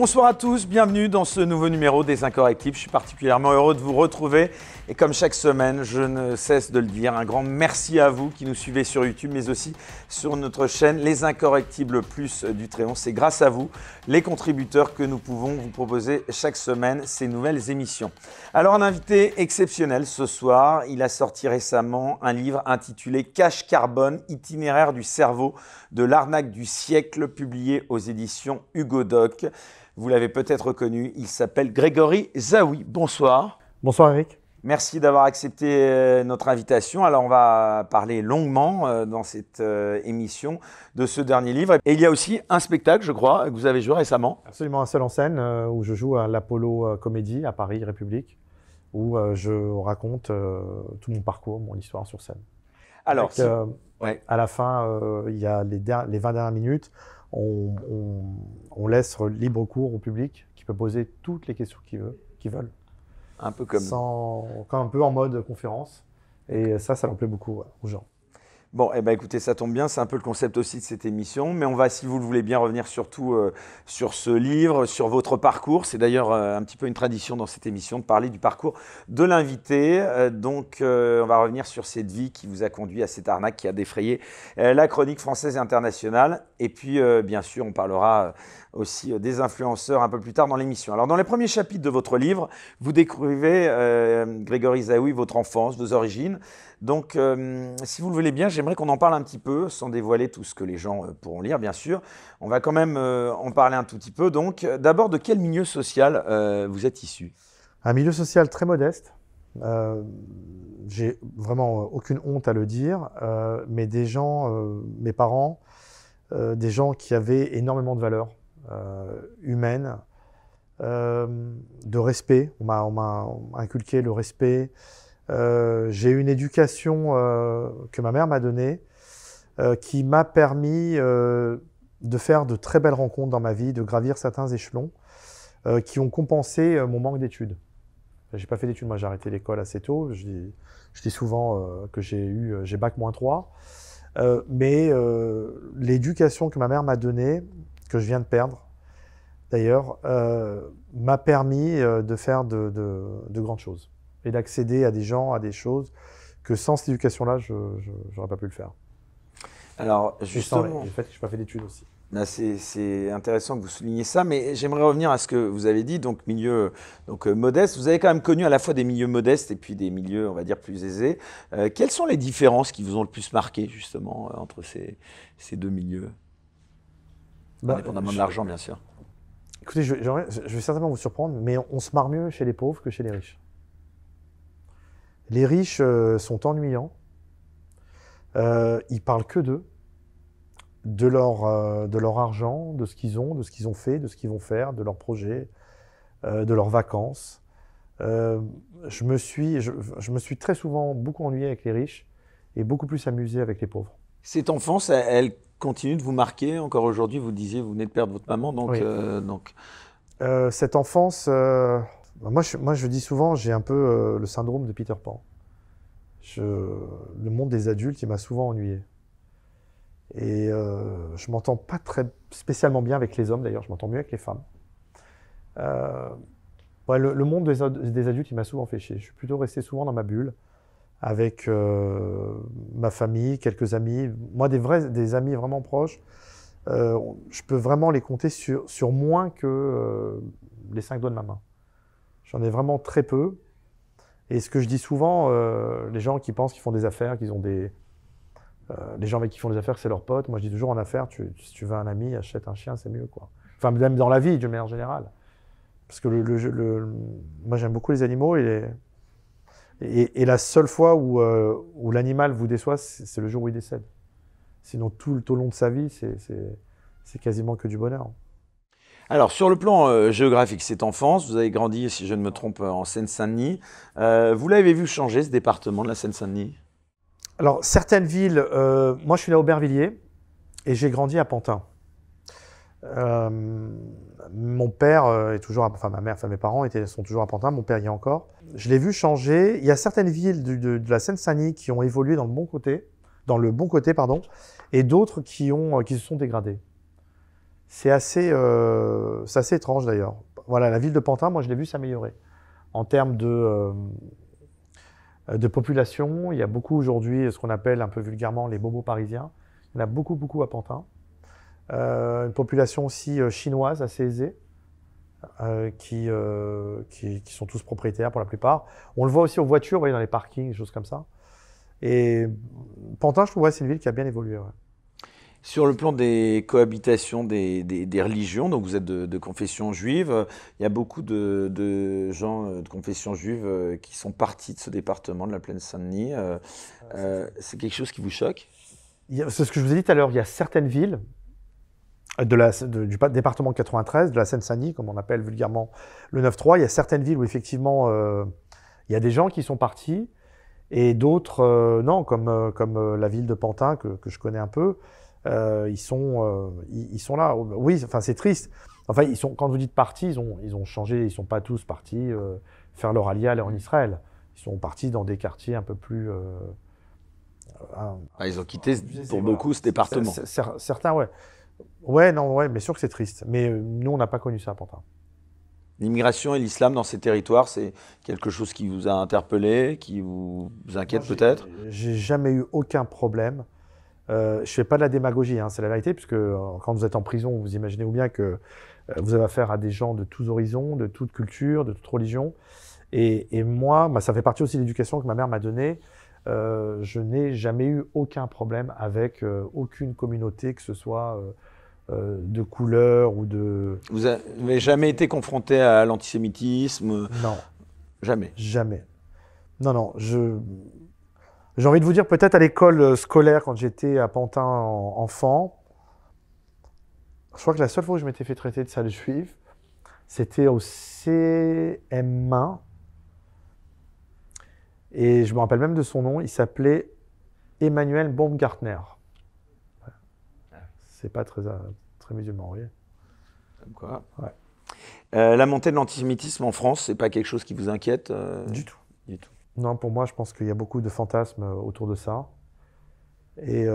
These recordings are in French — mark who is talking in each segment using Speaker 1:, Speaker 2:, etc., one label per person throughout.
Speaker 1: Bonsoir à tous, bienvenue dans ce nouveau numéro des Incorrectibles. Je suis particulièrement heureux de vous retrouver et comme chaque semaine, je ne cesse de le dire, un grand merci à vous qui nous suivez sur YouTube mais aussi sur notre chaîne Les Incorrectibles Plus du Tréon. C'est grâce à vous, les contributeurs, que nous pouvons vous proposer chaque semaine ces nouvelles émissions. Alors un invité exceptionnel ce soir, il a sorti récemment un livre intitulé Cache Carbone, itinéraire du cerveau de l'arnaque du siècle, publié aux éditions Hugo Doc. Vous l'avez peut-être reconnu, il s'appelle Grégory Zawi. Bonsoir. Bonsoir Eric. Merci d'avoir accepté euh, notre invitation. Alors on va parler longuement euh, dans cette euh, émission de ce dernier livre. Et il y a aussi un spectacle, je crois, que vous avez joué récemment.
Speaker 2: Absolument, un seul en scène où je joue à l'Apollo Comédie à Paris, République, où je raconte tout mon parcours, mon histoire sur scène. Alors, ouais. à la fin, il y a les, les 20 dernières minutes on, laisse libre cours au public qui peut poser toutes les questions qu'il veut, qu'ils veulent. Un peu comme. un peu en mode conférence. Et ça, ça leur plaît beaucoup aux gens.
Speaker 1: Bon, eh ben, écoutez, ça tombe bien, c'est un peu le concept aussi de cette émission, mais on va, si vous le voulez bien, revenir surtout euh, sur ce livre, sur votre parcours. C'est d'ailleurs euh, un petit peu une tradition dans cette émission de parler du parcours de l'invité. Euh, donc, on va revenir sur cette vie qui vous a conduit à cette arnaque qui a défrayé la chronique française et internationale. Et puis, bien sûr, on parlera aussi euh, des influenceurs un peu plus tard dans l'émission. Alors dans les premiers chapitres de votre livre, vous décrivez, euh, Grégory Zaoui, votre enfance, vos origines. Donc euh, si vous le voulez bien, j'aimerais qu'on en parle un petit peu, sans dévoiler tout ce que les gens pourront lire, bien sûr. On va quand même en parler un tout petit peu. Donc d'abord, de quel milieu social vous êtes issu
Speaker 2: Un milieu social très modeste. j'ai vraiment aucune honte à le dire, mais des gens, mes parents, des gens qui avaient énormément de valeur, euh, humaine, euh, de respect. On m'a inculqué le respect. Euh, j'ai une éducation que ma mère m'a donnée qui m'a permis de faire de très belles rencontres dans ma vie, de gravir certains échelons qui ont compensé mon manque d'études. J'ai pas fait d'études, moi j'ai arrêté l'école assez tôt. Je dis, souvent que j'ai eu, j'ai bac moins 3. mais l'éducation que ma mère m'a donnée que je viens de perdre, d'ailleurs, euh, m'a permis euh, de faire de, grandes choses et d'accéder à des gens, à des choses que sans cette éducation-là, je n'aurais pas pu le faire.
Speaker 1: Alors, justement. Le fait
Speaker 2: que je n'ai pas fait d'études aussi.
Speaker 1: C'est intéressant que vous souligniez ça, mais j'aimerais revenir à ce que vous avez dit, donc milieu donc, euh, modeste. Vous avez quand même connu à la fois des milieux modestes et puis des milieux, on va dire, plus aisés. quelles sont les différences qui vous ont le plus marqué, justement, entre ces deux milieux bah, a de l'argent, bien sûr.
Speaker 2: Écoutez, je, vais certainement vous surprendre, mais on, se marre mieux chez les pauvres que chez les riches. Les riches euh, sont ennuyants. Euh, ils parlent que d'eux, de leur, euh, de leur argent, de ce qu'ils ont, de ce qu'ils ont fait, de ce qu'ils vont faire, de leurs projets, euh, de leurs vacances. je, me suis, je me suis très souvent beaucoup ennuyé avec les riches et beaucoup plus amusé avec les pauvres.
Speaker 1: Cette enfance, elle continue de vous marquer. Encore aujourd'hui, vous disiez, vous venez de perdre votre maman, donc. Euh,
Speaker 2: euh, cette enfance, euh, bah, moi, je, moi, je, dis souvent, j'ai un peu le syndrome de Peter Pan. le monde des adultes, il m'a souvent ennuyé. Et je m'entends pas très spécialement bien avec les hommes, d'ailleurs, je m'entends mieux avec les femmes. le, monde des, des, adultes, il m'a souvent fait chier. Je suis plutôt resté souvent dans ma bulle avec euh, ma famille, quelques amis, moi des vrais, des amis vraiment proches. Euh, je peux vraiment les compter sur, sur moins que euh, les cinq doigts de ma main. J'en ai vraiment très peu. Et ce que je dis souvent, les gens qui pensent qu'ils font des affaires, qu'ils ont des, les gens avec qui font des affaires, c'est leurs potes. Moi, je dis toujours en affaires, tu, si tu veux un ami, achète un chien, c'est mieux quoi. Enfin, même dans la vie, de manière générale. Parce que le, le, moi, j'aime beaucoup les animaux et les, et, la seule fois où, euh, l'animal vous déçoit, c'est le jour où il décède. Sinon, tout, le, au long de sa vie, c'est quasiment que du bonheur.
Speaker 1: Alors, sur le plan euh, géographique, cette enfance, vous avez grandi, si je ne me trompe, en Seine-Saint-Denis. Euh, vous l'avez vu changer, ce département de la Seine-Saint-Denis
Speaker 2: Alors, certaines villes, moi je suis né à Aubervilliers et j'ai grandi à Pantin. Euh, mon père euh, est toujours, enfin ma mère, enfin mes parents étaient, sont toujours à Pantin, mon père y est encore. Je l'ai vu changer. Il y a certaines villes de, la Seine-Saint-Denis qui ont évolué dans le bon côté, dans le bon côté pardon, et d'autres qui ont, euh, qui se sont dégradées. C'est assez, c'est étrange d'ailleurs. Voilà, la ville de Pantin, moi je l'ai vu s'améliorer en termes de de population. Il y a beaucoup aujourd'hui ce qu'on appelle un peu vulgairement les bobos parisiens. Il y en a beaucoup beaucoup à Pantin. Euh, une population aussi euh, chinoise assez aisée. Euh, qui, qui, sont tous propriétaires pour la plupart. On le voit aussi aux voitures, dans les parkings, des choses comme ça. Et Pantin, je trouve, c'est une ville qui a bien évolué.
Speaker 1: Sur le plan des cohabitations des, des, religions, donc vous êtes de, confession juive, il y a beaucoup de, de, gens de confession juive qui sont partis de ce département de la plaine Saint-Denis. c'est quelque chose qui vous choque
Speaker 2: C'est ce que je vous ai dit tout à l'heure, il y a certaines villes, de la, du département 93, de la Seine-Saint-Denis, comme on appelle vulgairement le 9-3. Il y a certaines villes où effectivement il y a des gens qui sont partis et d'autres non, comme, comme la ville de Pantin que, je connais un peu. ils, sont, ils, sont là. Oui, enfin c'est triste. Enfin, ils sont, quand vous dites partis, ils ont, ils ont changé, ils ne sont pas tous partis faire leur allié aller en Israël. Ils sont partis dans des quartiers un peu plus.
Speaker 1: ils ont quitté pour beaucoup ce département.
Speaker 2: certains, ouais. Ouais, non, ouais, mais sûr que c'est triste. Mais euh, nous, on n'a pas connu ça pourtant.
Speaker 1: L'immigration et l'islam dans ces territoires, c'est quelque chose qui vous a interpellé, qui vous inquiète peut-être
Speaker 2: J'ai jamais eu aucun problème. Euh, je fais pas de la démagogie, hein, c'est la vérité, puisque euh, quand vous êtes en prison, vous imaginez ou bien que euh, vous avez affaire à des gens de tous horizons, de toute culture, de toute religion. Et, moi, bah, ça fait partie aussi de l'éducation que ma mère m'a donnée. je n'ai jamais eu aucun problème avec aucune communauté, que ce soit euh, de couleur ou de.
Speaker 1: Vous n'avez jamais été confronté à l'antisémitisme Non. Jamais.
Speaker 2: Jamais. Non, non. Je. J'ai envie de vous dire, peut-être à l'école euh, scolaire, quand j'étais à Pantin enfant, je crois que la seule fois où je m'étais fait traiter de sale juive, c'était au CM1. Et je me rappelle même de son nom, il s'appelait Emmanuel Baumgartner. C'est pas très, euh, musulmans. oui. quoi.
Speaker 1: Euh, la montée de l'antisémitisme en France, c'est pas quelque chose qui vous inquiète euh, du, tout. du tout.
Speaker 2: Non, pour moi, je pense qu'il y a beaucoup de fantasmes euh, autour de ça. Et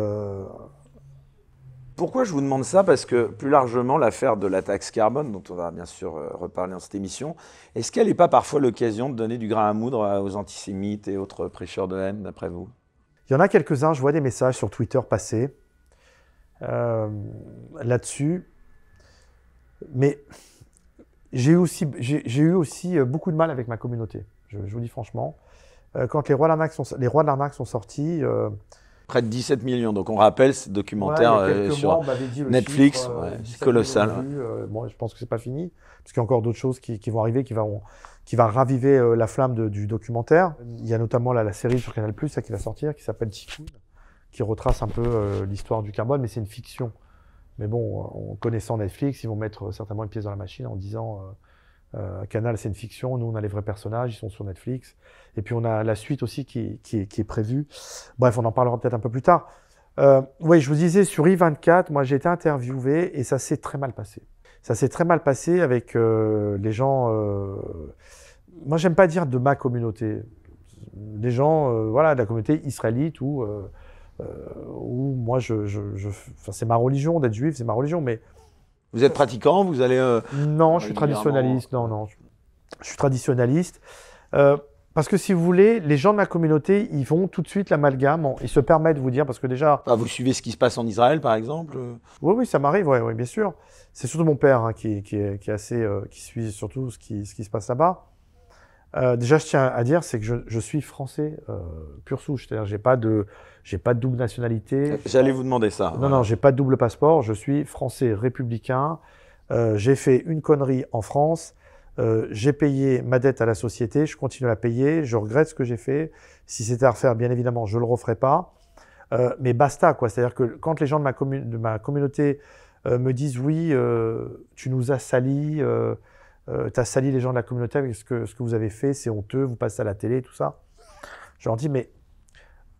Speaker 1: pourquoi je vous demande ça Parce que plus largement, l'affaire de la taxe carbone, dont on va bien sûr reparler en cette émission, est-ce qu'elle n'est pas parfois l'occasion de donner du grain à moudre aux antisémites et autres prêcheurs de haine, d'après vous
Speaker 2: Il y en a quelques-uns. Je vois des messages sur Twitter passer euh, là-dessus. Mais j'ai aussi, j'ai eu aussi euh, beaucoup de mal avec ma communauté, je, vous dis franchement. Euh, quand les rois de l'arnaque sont, les rois de l'arnaque sont sortis. Euh,
Speaker 1: Près de 17 millions, donc on rappelle ce documentaire sur Netflix, ouais, colossal.
Speaker 2: Bon, je pense que c'est pas fini, parce qu'il y a encore d'autres choses qui, vont arriver, qui vont, qui va raviver la flamme du documentaire. Il y a notamment la série sur Canal+, ça, qui va sortir, qui s'appelle Typhoon qui retrace un peu euh, l'histoire du carbone, mais c'est une fiction. Mais bon, euh, en connaissant Netflix, ils vont mettre euh, certainement une pièce dans la machine en disant Canal, c'est une fiction, nous, on a les vrais personnages, ils sont sur Netflix. Et puis, on a la suite aussi qui, est prévue. Bref, on en parlera peut-être un peu plus tard. oui, je vous disais, sur I24, moi, j'ai été interviewé et ça s'est très mal passé. Ça s'est très mal passé avec les gens. moi, j'aime pas dire de ma communauté. Les gens, voilà, de la communauté israélite ou euh, où moi, je, c'est ma religion d'être juif, c'est ma religion, mais. Vous êtes pratiquant Vous allez. Euh, non, je suis traditionnaliste. Non, euh, non. Je, suis traditionnaliste. Parce que si vous voulez, les gens de ma communauté, ils vont tout de suite l'amalgame. Ils se permettent de vous dire, parce que déjà. Ah, vous suivez ce qui se passe en Israël, par exemple Oui, oui, ça m'arrive, oui, bien sûr. C'est surtout mon père hein, qui, est, assez. qui suit surtout ce qui, ce qui se passe là-bas. déjà, je tiens à dire, c'est que je, suis français pur souche. C'est-à-dire, j'ai pas de. J'ai pas de double nationalité. J'allais vous demander ça. Non, non, j'ai pas de double passeport. Je suis français républicain. Euh, j'ai fait une connerie en France. Euh, j'ai payé ma dette à la société. Je continue à la payer. Je regrette ce que j'ai fait. Si c'était à refaire, bien évidemment, je le referais pas. Euh, mais basta, quoi. C'est-à-dire que quand les gens de ma, de ma communauté me disent oui, tu nous as salis, tu as sali les gens de la communauté avec ce que, ce que vous avez fait, c'est honteux, vous passez à la télé, tout ça. Je leur dis, mais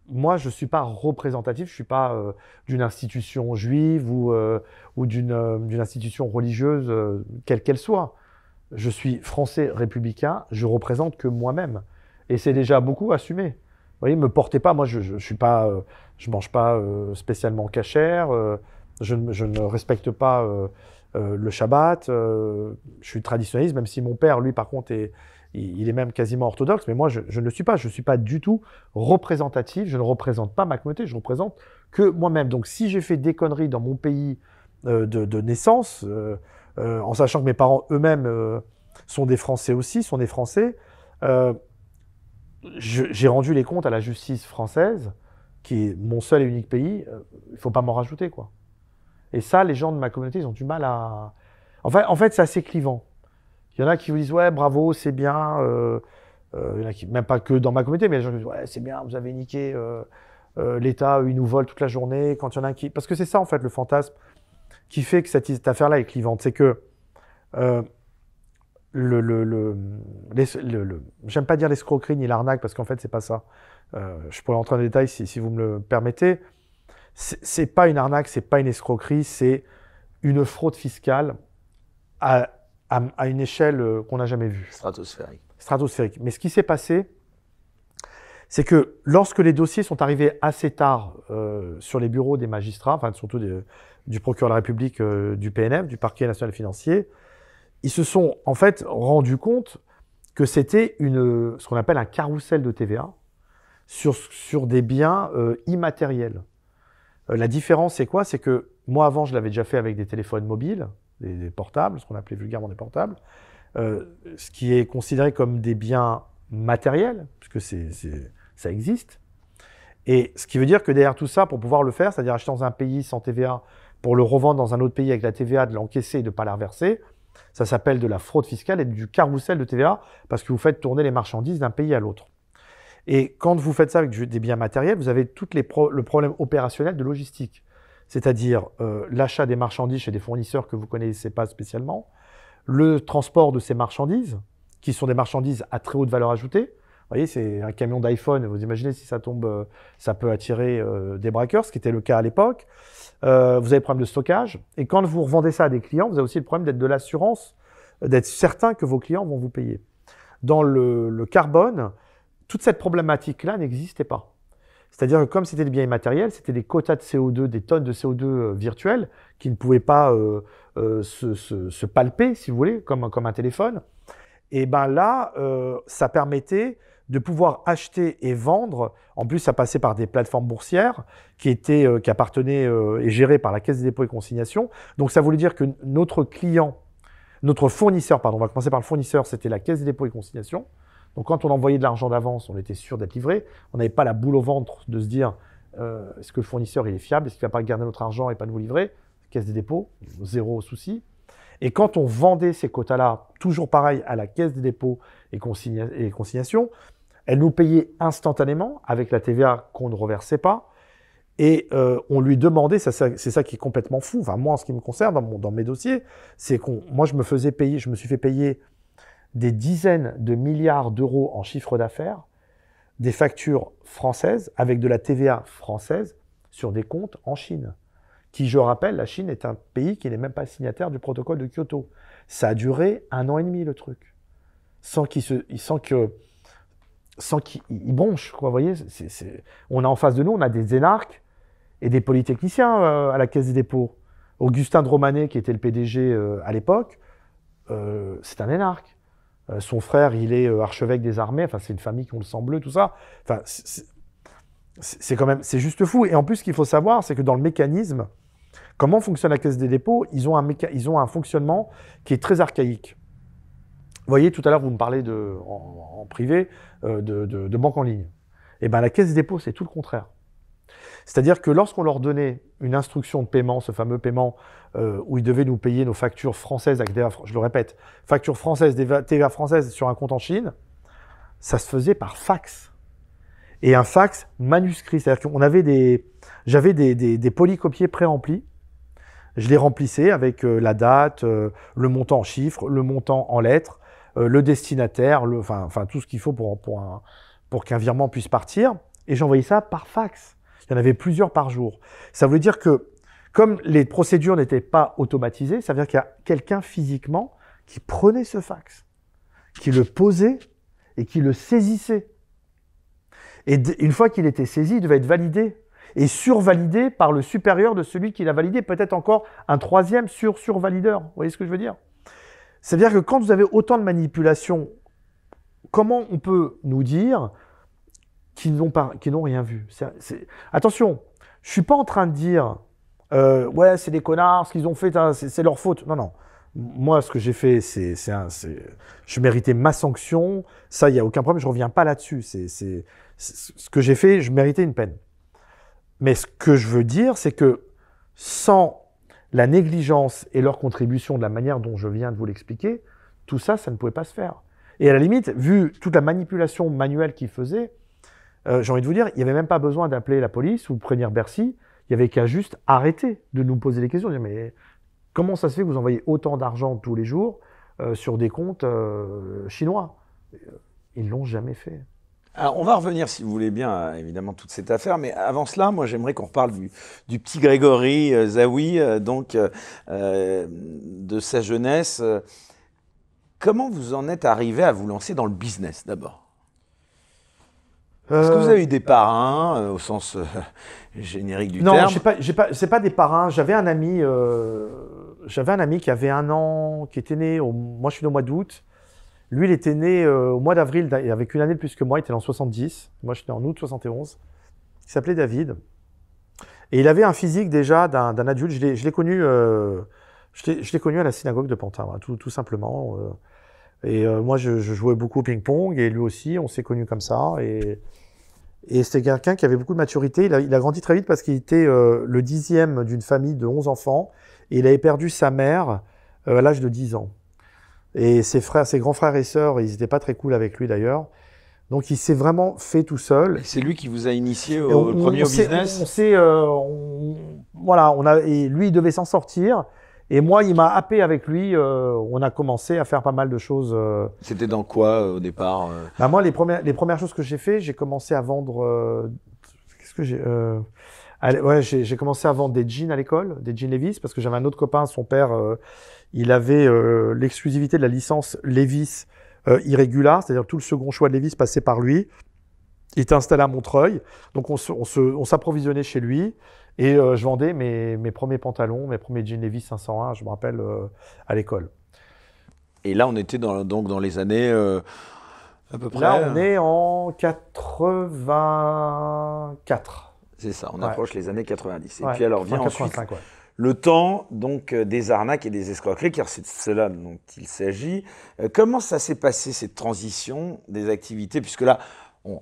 Speaker 2: moi, je ne suis pas représentatif, je ne suis pas euh, d'une institution juive ou, euh, ou euh, d'une institution religieuse, quelle qu'elle soit. Je suis français républicain, je représente que moi-même. Et c'est déjà beaucoup assumé. Vous voyez, me portez pas, moi, je ne pas, je mange pas spécialement cachère, je, je, ne respecte pas le Shabbat, je suis traditionnaliste, même si mon père, lui, par contre, est il est même quasiment orthodoxe, mais moi je, ne le suis pas, je ne suis pas du tout représentatif, je ne représente pas ma communauté, je représente que moi-même. Donc si j'ai fait des conneries dans mon pays euh, de, naissance, euh, euh, en sachant que mes parents eux-mêmes sont des Français aussi, sont des Français, j'ai rendu les comptes à la justice française, qui est mon seul et unique pays, il ne faut pas m'en rajouter quoi. Et ça, les gens de ma communauté, ils ont du mal à... En fait, en fait c'est assez clivant. Il y en a qui vous disent ouais bravo c'est bien. Euh, euh, il y en a qui, même pas que dans ma communauté, mais les gens qui disent ouais c'est bien, vous avez niqué euh, l'État, ils nous volent toute la journée. Quand il y en a qui, parce que c'est ça en fait le fantasme qui fait que cette, affaire-là est clivante, c'est que le, le, le, j'aime pas dire l'escroquerie ni l'arnaque parce qu'en fait c'est pas ça. je pourrais entrer en détail si, si vous me le permettez. C'est pas une arnaque, c'est pas une escroquerie, c'est une fraude fiscale à, à, une échelle euh, qu'on n'a jamais vue. Stratosphérique. Stratosphérique. Mais ce qui s'est passé, c'est que lorsque les dossiers sont arrivés assez tard euh, sur les bureaux des magistrats, enfin surtout du procureur de la République, euh, du PNF, du parquet national financier, ils se sont en fait rendus compte que c'était une, ce qu'on appelle un carrousel de TVA sur, sur des biens immatériels. la différence, c'est quoi C'est que moi, avant, je l'avais déjà fait avec des téléphones mobiles des, portables, ce qu'on appelait vulgairement des portables, euh, ce qui est considéré comme des biens matériels, puisque c'est, ça existe. Et ce qui veut dire que derrière tout ça, pour pouvoir le faire, c'est-à-dire acheter dans un pays sans TVA, pour le revendre dans un autre pays avec la TVA, de l'encaisser et de ne pas la reverser, ça s'appelle de la fraude fiscale et du carrousel de TVA, parce que vous faites tourner les marchandises d'un pays à l'autre. Et quand vous faites ça avec des biens matériels, vous avez tout les le problème opérationnel de logistique c'est-à-dire euh, l'achat des marchandises chez des fournisseurs que vous ne connaissez pas spécialement, le transport de ces marchandises, qui sont des marchandises à très haute valeur ajoutée. Vous voyez, c'est un camion d'iPhone, vous imaginez si ça tombe, euh, ça peut attirer euh, des braqueurs, ce qui était le cas à l'époque. vous avez le problème de stockage, et quand vous revendez ça à des clients, vous avez aussi le problème d'être de l'assurance, d'être certain que vos clients vont vous payer. Dans le carbone, toute cette problématique-là n'existait pas. C'est-à-dire que comme c'était des biens immatériels, c'était des quotas de CO2, des tonnes de CO2 euh, virtuelles qui ne pouvaient pas euh, euh, se, palper, si vous voulez, comme, un téléphone. Et bien là, ça permettait de pouvoir acheter et vendre. En plus, ça passait par des plateformes boursières qui, étaient, qui appartenaient et gérées par la Caisse des dépôts et consignations. Donc ça voulait dire que notre client, notre fournisseur, pardon, on va commencer par le fournisseur, c'était la Caisse des dépôts et consignations. Donc quand on envoyait de l'argent d'avance, on était sûr d'être livré. On n'avait pas la boule au ventre de se dire euh, est-ce que le fournisseur il est fiable, est-ce qu'il ne va pas garder notre argent et pas nous livrer Caisse des dépôts, zéro souci. Et quand on vendait ces quotas-là, toujours pareil à la caisse des dépôts et, consignation, consignations, elle nous payait instantanément avec la TVA qu'on ne reversait pas. Et euh, on lui demandait, c'est ça qui est complètement fou, enfin moi en ce qui me concerne, dans, dans mes dossiers, c'est qu'on, moi je me faisais payer, je me suis fait payer des dizaines de milliards d'euros en chiffre d'affaires, des factures françaises avec de la TVA française sur des comptes en Chine. Qui, je rappelle, la Chine est un pays qui n'est même pas signataire du protocole de Kyoto. Ça a duré un an et demi le truc, sans qu'il se, sans que, sans qu'il bronche quoi. Vous voyez, on a en face de nous, on a des énarques et des polytechniciens euh, à la Caisse des dépôts. Augustin Dromanet, qui était le PDG euh, à l'époque, euh, c'est un énarque. Euh, son frère, il est euh, archevêque des armées. Enfin, c'est une famille qui ont le sang bleu, tout ça. Enfin, c'est quand même, c'est juste fou. Et en plus, ce qu'il faut savoir, c'est que dans le mécanisme, comment fonctionne la caisse des dépôts ils ont, un ils ont un fonctionnement qui est très archaïque. Vous voyez, tout à l'heure, vous me parlez de, en, privé euh, de, banque en ligne. Eh bien, la caisse des dépôts, c'est tout le contraire. C'est-à-dire que lorsqu'on leur donnait une instruction de paiement, ce fameux paiement euh, où ils devaient nous payer nos factures françaises je le répète, factures françaises, TVA françaises sur un compte en Chine, ça se faisait par fax. Et un fax manuscrit. C'est-à-dire qu'on avait des, j'avais des, des, pré-remplis. Je les remplissais avec euh, la date, euh, le montant en chiffres, le montant en lettres, le destinataire, enfin, tout ce qu'il faut pour qu'un virement puisse partir. Et j'envoyais ça par fax. Il y en avait plusieurs par jour. Ça veut dire que, comme les procédures n'étaient pas automatisées, ça veut dire qu'il y a quelqu'un physiquement qui prenait ce fax, qui le posait et qui le saisissait. Et une fois qu'il était saisi, il devait être validé et survalidé par le supérieur de celui qui l'a validé, peut-être encore un troisième sur survalideur. Vous voyez ce que je veux dire C'est-à-dire que quand vous avez autant de manipulations, comment on peut nous dire qui n'ont pas, qui n'ont rien vu. Attention, je suis pas en train de dire euh, ouais c'est des connards, ce qu'ils ont fait, hein, c'est leur faute. Non non. Moi, ce que j'ai fait, c'est, je méritais ma sanction. Ça, il n'y a aucun problème. Je reviens pas là-dessus. C'est, ce que j'ai fait, je méritais une peine. Mais ce que je veux dire, c'est que sans la négligence et leur contribution de la manière dont je viens de vous l'expliquer, tout ça, ça ne pouvait pas se faire. Et à la limite, vu toute la manipulation manuelle qu'ils faisaient, euh, j'ai envie de vous dire, il n'y avait même pas besoin d'appeler la police ou prévenir Bercy. Il n'y avait qu'à juste arrêter de nous poser des questions. mais comment ça se fait que vous envoyez autant d'argent tous les jours euh, sur des comptes euh, chinois Ils ne l'ont jamais fait.
Speaker 1: on va revenir, si vous voulez bien, à, évidemment, toute cette affaire. Mais avant cela, moi, j'aimerais qu'on reparle du, petit Grégory Zawi, donc de sa jeunesse. Comment vous en êtes arrivé à vous lancer dans le business d'abord est-ce que vous avez eu des euh, parrains, euh, au sens euh, générique du terme Non, j'ai
Speaker 2: pas, pas, c'est pas des parrains. J'avais un ami, j'avais un ami qui avait un an, qui était né au, moi je suis né au mois d'août. Lui, il était né au mois d'avril, avait une année de plus que moi, il était en 70. Moi, j'étais en août 71. Il s'appelait David. Et il avait un physique déjà d'un, adulte. Je l'ai, connu, je, l'ai, connu à la synagogue de Pantin, tout, tout, simplement. Et euh, moi, je, je, jouais beaucoup au ping-pong et lui aussi, on s'est connus comme ça. Et, et c'était quelqu'un qui avait beaucoup de maturité. Il a, il a grandi très vite parce qu'il était euh, le dixième d'une famille de onze enfants et il avait perdu sa mère euh, à l'âge de dix ans. Et ses frères, ses grands frères et sœurs, ils n'étaient pas très cool avec lui d'ailleurs. Donc il s'est vraiment fait tout seul. C'est lui
Speaker 1: qui vous a initié au premier on business.
Speaker 2: On, on voilà, on a, et lui il devait s'en sortir. Et moi, il m'a happé avec lui. Euh, on a commencé à faire pas mal de choses. Euh.
Speaker 1: C'était dans quoi euh, au départ
Speaker 2: bah, Moi, les premières, les premières choses que j'ai fait, j'ai commencé à vendre. Qu'est-ce que j'ai Ouais, j'ai commencé à vendre des jeans à l'école, des jeans Levis, parce que j'avais un autre copain, son père, il avait l'exclusivité de la licence Levis irrégulière, c'est-à-dire tout le second choix de Levis passait par lui. Il était installé à Montreuil, donc on s'approvisionnait on chez lui. Et euh, je vendais mes, mes, premiers pantalons, mes premiers jeans Levi's 501, je me rappelle, euh, à l'école.
Speaker 1: Et là, on était dans, donc dans les années euh, à peu près. Là, on est
Speaker 2: en 84.
Speaker 1: C'est ça, on approche les années 90. Et puis alors vient ensuite le temps donc des arnaques et des escroqueries, car c'est de cela dont il s'agit. comment ça s'est passé cette transition des activités, puisque là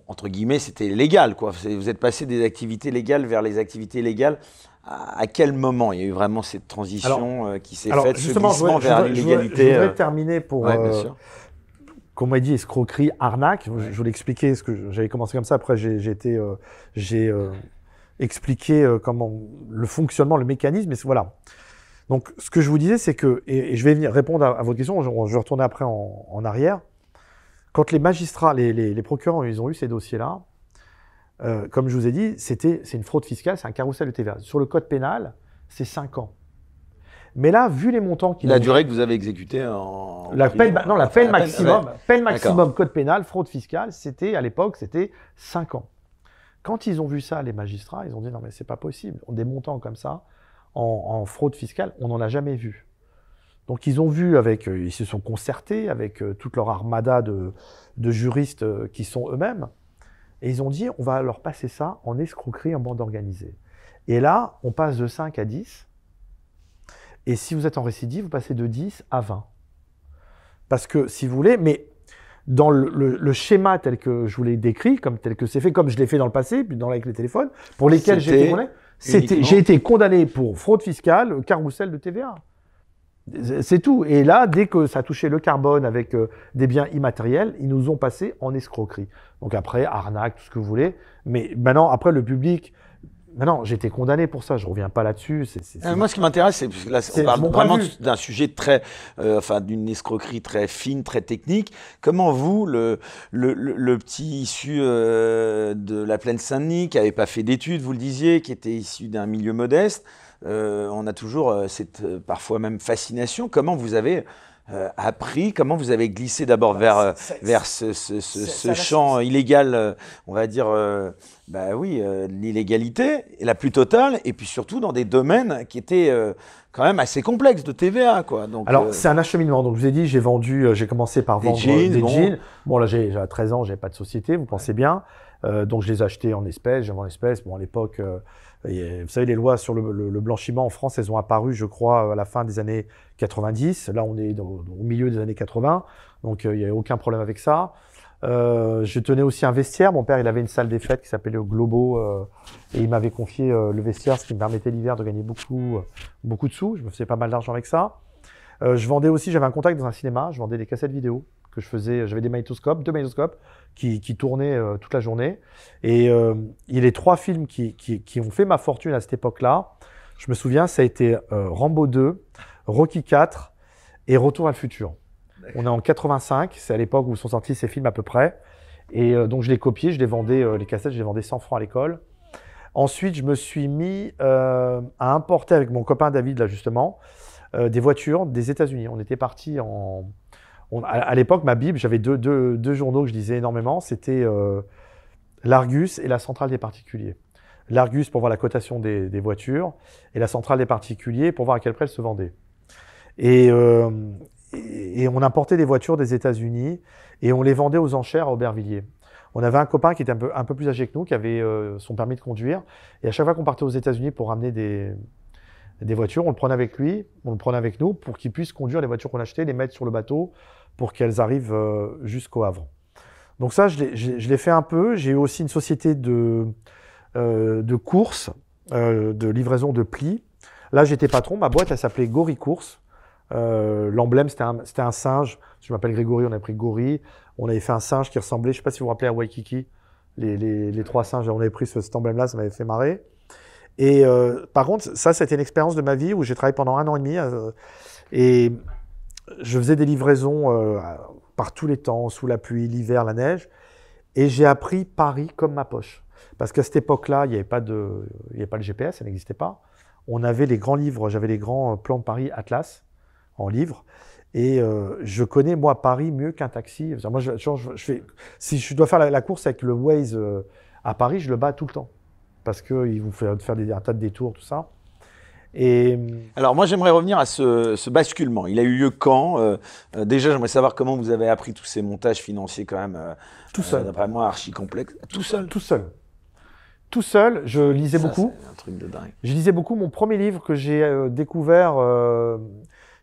Speaker 1: entre guillemets, c'était légal. Quoi. Vous êtes passé des activités légales vers les activités légales. À, quel moment il y a eu vraiment
Speaker 2: cette transition euh, qui s'est faite, ce glissement je, vers l'illégalité Je voudrais euh, terminer pour, euh, comme on m'a dit, escroquerie, arnaque. Je, voulais vous ce que j'avais commencé comme ça. Après, j'ai j'ai expliqué comment le fonctionnement, le mécanisme. Et voilà. Donc, ce que je vous disais, c'est que, et, je vais répondre à, à votre question. Je, vais retourner après en arrière. Quand les magistrats, les, procureurs, ils ont eu ces dossiers-là, euh, comme je vous ai dit, c'était, c'est une fraude fiscale, c'est un carrousel de TVA. Sur le code pénal, c'est 5 ans. Mais là, vu les montants qu'il a. La durée
Speaker 1: que vous avez exécutée en. La non, la peine maximum, ah, peine maximum
Speaker 2: code pénal, fraude fiscale, c'était, à l'époque, c'était 5 ans. Quand ils ont vu ça, les magistrats, ils ont dit non, mais c'est pas possible. Des montants comme ça, en, en fraude fiscale, on n'en a jamais vu. Donc ils ont vu avec, euh, ils se sont concertés avec euh, toute leur armada de, juristes euh, qui sont eux-mêmes, et ils ont dit on va leur passer ça en escroquerie en bande organisée. Et là, on passe de 5 à 10, et si vous êtes en récidive, vous passez de 10 à 20. Parce que, si vous voulez, mais dans le, schéma tel que je vous l'ai décrit, comme tel que c'est fait, comme je l'ai fait dans le passé, puis dans avec les téléphones, pour lesquels j'ai été condamné, j'ai été condamné pour fraude fiscale, carrousel de TVA. C'est tout. Et là, dès que ça touchait le carbone avec euh, des biens immatériels, ils nous ont passé en escroquerie. Donc après, arnaque, tout ce que vous voulez. Mais maintenant, après, le public... Maintenant, été condamné pour ça, je reviens pas là-dessus. Euh, moi,
Speaker 1: ce qui m'intéresse, c'est là, vraiment d'un sujet très, euh, enfin, d'une escroquerie très fine, très technique. Comment vous, le, petit issu de la plaine Saint-Denis, qui n'avait pas fait d'études, vous le disiez, qui était issu d'un milieu modeste, euh, on a toujours euh, cette euh, parfois même fascination. Comment vous avez appris Comment vous avez glissé d'abord vers, vers ce, champ illégal, on va dire, bah oui, l'illégalité la plus totale, et puis surtout dans des domaines qui étaient quand même assez complexes de TVA, quoi. Donc, Alors c'est
Speaker 2: un acheminement. Donc je vous ai dit, j'ai vendu, j'ai commencé par des vendre jeans, des jeans. Bon là, j'ai 13 ans, j'ai pas de société, vous pensez bien. donc je les ai achetés en espèces, j'avais en espèces. Bon à l'époque. Euh, vous savez, les lois sur le, blanchiment en France, elles ont apparu, je crois, à la fin des années 90. Là, on est au milieu des années 80, donc euh, il n'y a aucun problème avec ça. Euh, je tenais aussi un vestiaire. Mon père, il avait une salle des fêtes qui s'appelait Globo et il m'avait confié le vestiaire, ce qui me permettait l'hiver de gagner beaucoup, beaucoup de sous. Je me faisais pas mal d'argent avec ça. je vendais aussi, j'avais un contact dans un cinéma, je vendais des cassettes vidéo que je faisais. J'avais des magnétoscopes, deux magnétoscopes qui, qui tournaient euh, toute la journée. Et euh, il y a les trois films qui, qui, qui, ont fait ma fortune à cette époque-là. Je me souviens, ça a été euh, Rambo 2, Rocky 4 et Retour à le futur. On est en 85, c'est à l'époque où sont sortis ces films à peu près. Et donc je les copiais, je les vendais, les cassettes, je les vendais 100 francs à l'école. Ensuite, je me suis mis à importer avec mon copain David, là justement, des voitures des États-Unis. On était parti en, à, l'époque, ma Bible, j'avais deux, journaux que je lisais énormément. C'était euh, l'Argus et la Centrale des particuliers. L'Argus pour voir la cotation des, voitures et la Centrale des particuliers pour voir à quel prix elles se vendaient. Euh, et, on importait des voitures des États-Unis et on les vendait aux enchères à Aubervilliers. On avait un copain qui était un peu, plus âgé que nous, qui avait euh, son permis de conduire. Et à chaque fois qu'on partait aux États-Unis pour ramener des, des voitures, on le prenait avec lui, on le prenait avec nous pour qu'il puisse conduire les voitures qu'on achetait, les mettre sur le bateau, pour qu'elles arrivent euh, jusqu'au Havre. Donc ça, je l'ai fait un peu. J'ai eu aussi une société de, euh, de courses, euh, de livraison de plis. Là, j'étais patron. Ma boîte, elle s'appelait Gori Course. Euh, L'emblème, c'était un, un, singe. Je m'appelle Grégory, on a pris Gori. On avait fait un singe qui ressemblait, je ne sais pas si vous vous rappelez, à Waikiki. Les, les, les trois singes, on avait pris ce, cet emblème-là, ça m'avait fait marrer. Et euh, par contre, ça, c'était une expérience de ma vie où j'ai travaillé pendant un an et demi. Euh, et je faisais des livraisons euh, par tous les temps, sous la pluie, l'hiver, la neige. Et j'ai appris Paris comme ma poche. Parce qu'à cette époque-là, il n'y avait, pas de, le GPS, ça n'existait pas. On avait les grands livres, j'avais les grands euh, plans de Paris Atlas en livre. Et euh, je connais, moi, Paris mieux qu'un taxi. Moi, si je dois faire la, course avec le Waze à Paris, je le bats tout le temps. Parce qu'il vous fait faire des, un tas de détours, tout ça.
Speaker 1: Alors moi j'aimerais revenir à ce, basculement. Il a eu lieu quand euh, euh, Déjà j'aimerais savoir comment vous avez appris tous ces montages financiers quand même. Euh, tout seul. archi complexe. Tout, seul. Tout seul.
Speaker 2: Tout seul. Je lisais beaucoup. Un truc de dingue. Je lisais beaucoup. Mon premier livre que j'ai découvert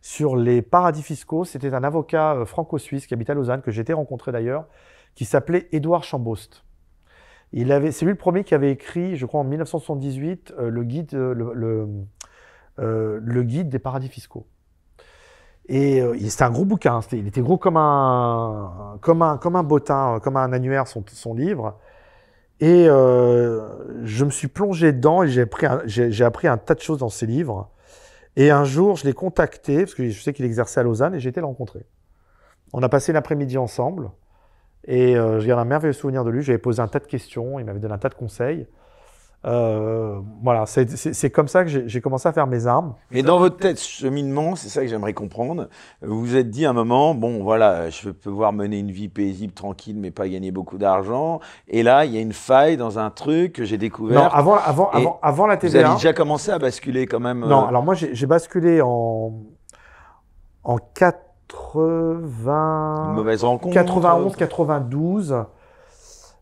Speaker 2: sur les paradis fiscaux, c'était un avocat franco-suisse qui habite à Lausanne que j'étais rencontré d'ailleurs, qui s'appelait Édouard Chambost. Il avait, c'est lui le premier qui avait écrit, je crois en 1978, le guide, euh, le guide des paradis fiscaux. Et euh, c'est c'était un gros bouquin, hein. il était gros comme un, comme un, comme un bottin, euh, comme un annuaire, son, son livre. Et je me suis plongé dedans et j'ai appris, un, appris un tas de choses dans ses livres. Et un jour, je l'ai contacté, parce que je sais qu'il exerçait à Lausanne, et j'ai été le rencontrer. On a passé l'après-midi ensemble, et j'ai je un merveilleux souvenir de lui. J'avais posé un tas de questions, il m'avait donné un tas de conseils. Euh, voilà, c'est comme ça que j'ai commencé à faire mes armes. Mais
Speaker 1: dans votre tête, cheminement, c'est ça que j'aimerais comprendre. Vous vous êtes dit à un moment, bon, voilà, je veux pouvoir mener une vie paisible, tranquille, mais pas gagner beaucoup d'argent. Et là, il y a une faille dans un truc que j'ai découvert. Non, avant, avant, avant, la TVA. Vous avez déjà commencé à basculer quand même. Non, euh, alors
Speaker 2: moi, j'ai basculé en, en 80. Une mauvaise rencontre. 91, 92. Euh.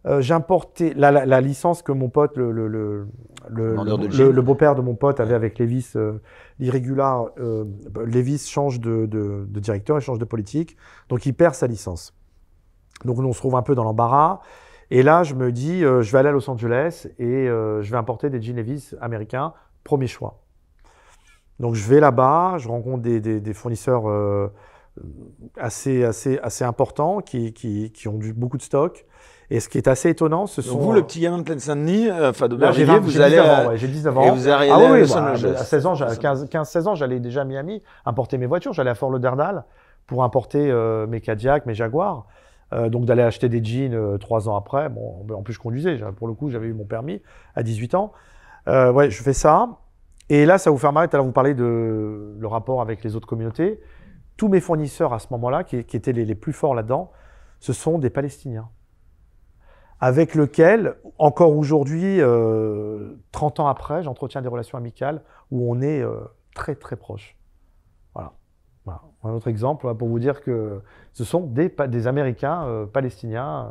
Speaker 2: Euh, j'importais la, licence que mon pote, le, le, le, beau-père de mon pote avait avec Lévis, euh, euh, Lévis change de, de, directeur, il change de politique, donc il perd sa licence. Donc on se trouve un peu dans l'embarras. Et là, je me dis, euh, je vais aller à Los Angeles et je vais importer des jeans Levis américains, premier choix. Donc je vais là-bas, je rencontre des, des, fournisseurs assez, assez, assez importants qui, qui, qui ont beaucoup de stock. Et ce qui est assez étonnant, ce sont. vous, le
Speaker 1: petit gamin de plaine saint denis enfin de vous allez. Ouais, j'ai 19 ans. Et vous arrivez ah à, bah, à 16 ans,
Speaker 2: 15-16 ans, j'allais déjà à Miami importer mes voitures. J'allais à fort Lauderdale pour importer euh, mes Cadillac, mes Jaguars. Euh, donc d'aller acheter des jeans euh, trois ans après. Bon, ben, en plus, je conduisais. Pour le coup, j'avais eu mon permis à 18 ans. Euh, ouais, je fais ça. Et là, ça vous fait marrer. Tout à vous parlez de le rapport avec les autres communautés. Tous mes fournisseurs à ce moment-là, qui, étaient les, les plus forts là-dedans, ce sont des Palestiniens avec lequel, encore aujourd'hui, 30 euh, ans après, j'entretiens des relations amicales où on est euh, très très proche. Voilà. Un autre exemple hein, pour vous dire que ce sont des, des Américains euh, palestiniens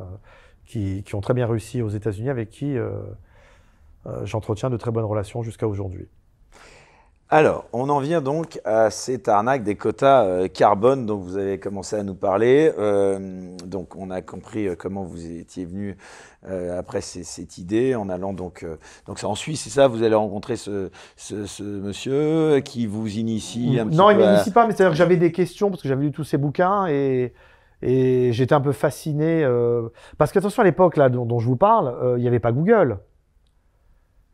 Speaker 2: qui, ont très bien réussi aux États-Unis avec qui j'entretiens de très bonnes relations jusqu'à aujourd'hui.
Speaker 1: Alors, on en vient donc à cette arnaque des quotas euh, carbone dont vous avez commencé à nous parler. Euh, donc, on a compris euh, comment vous étiez venu après cette idée en allant donc, donc en Suisse, c'est ça Vous allez rencontrer ce, monsieur qui vous initie non, Non, il m'initie pas,
Speaker 2: mais c'est-à-dire que j'avais des questions parce que j'avais lu tous ces bouquins et, j'étais un peu fasciné parce qu'attention à l'époque là dont, je vous parle, il n'y avait pas Google.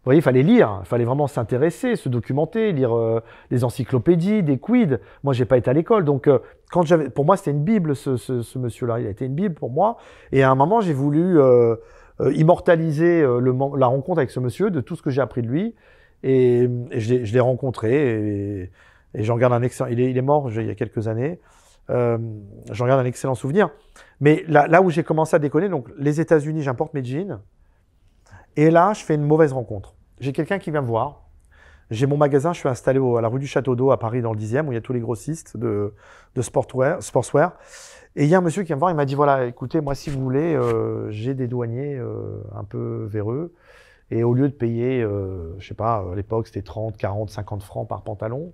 Speaker 2: Vous voyez, il fallait lire, il fallait vraiment s'intéresser, se documenter, lire les euh, encyclopédies, des quids. Moi, j'ai pas été à l'école, donc euh, quand j'avais, pour moi, c'était une bible ce, monsieur-là. Il a été une bible pour moi. Et à un moment, j'ai voulu euh, immortaliser la rencontre avec ce monsieur, de tout ce que j'ai appris de lui, et, je, l'ai, rencontré. Et, et j'en garde un excellent. Il est, il est mort il y a quelques années. j'en garde un excellent souvenir. Mais là, là où j'ai commencé à déconner, donc les États-Unis, j'importe mes jeans. Et là, je fais une mauvaise rencontre. J'ai quelqu'un qui vient me voir. J'ai mon magasin, je suis installé à la rue du Château d'Eau à Paris dans le 10e où il y a tous les grossistes de, de sportswear. Et il y a un monsieur qui vient me voir, il m'a dit voilà, écoutez, moi si vous voulez, euh, j'ai des douaniers euh, un peu véreux. Et au lieu de payer, je euh, je sais pas, à l'époque c'était 30, 40, 50 francs par pantalon,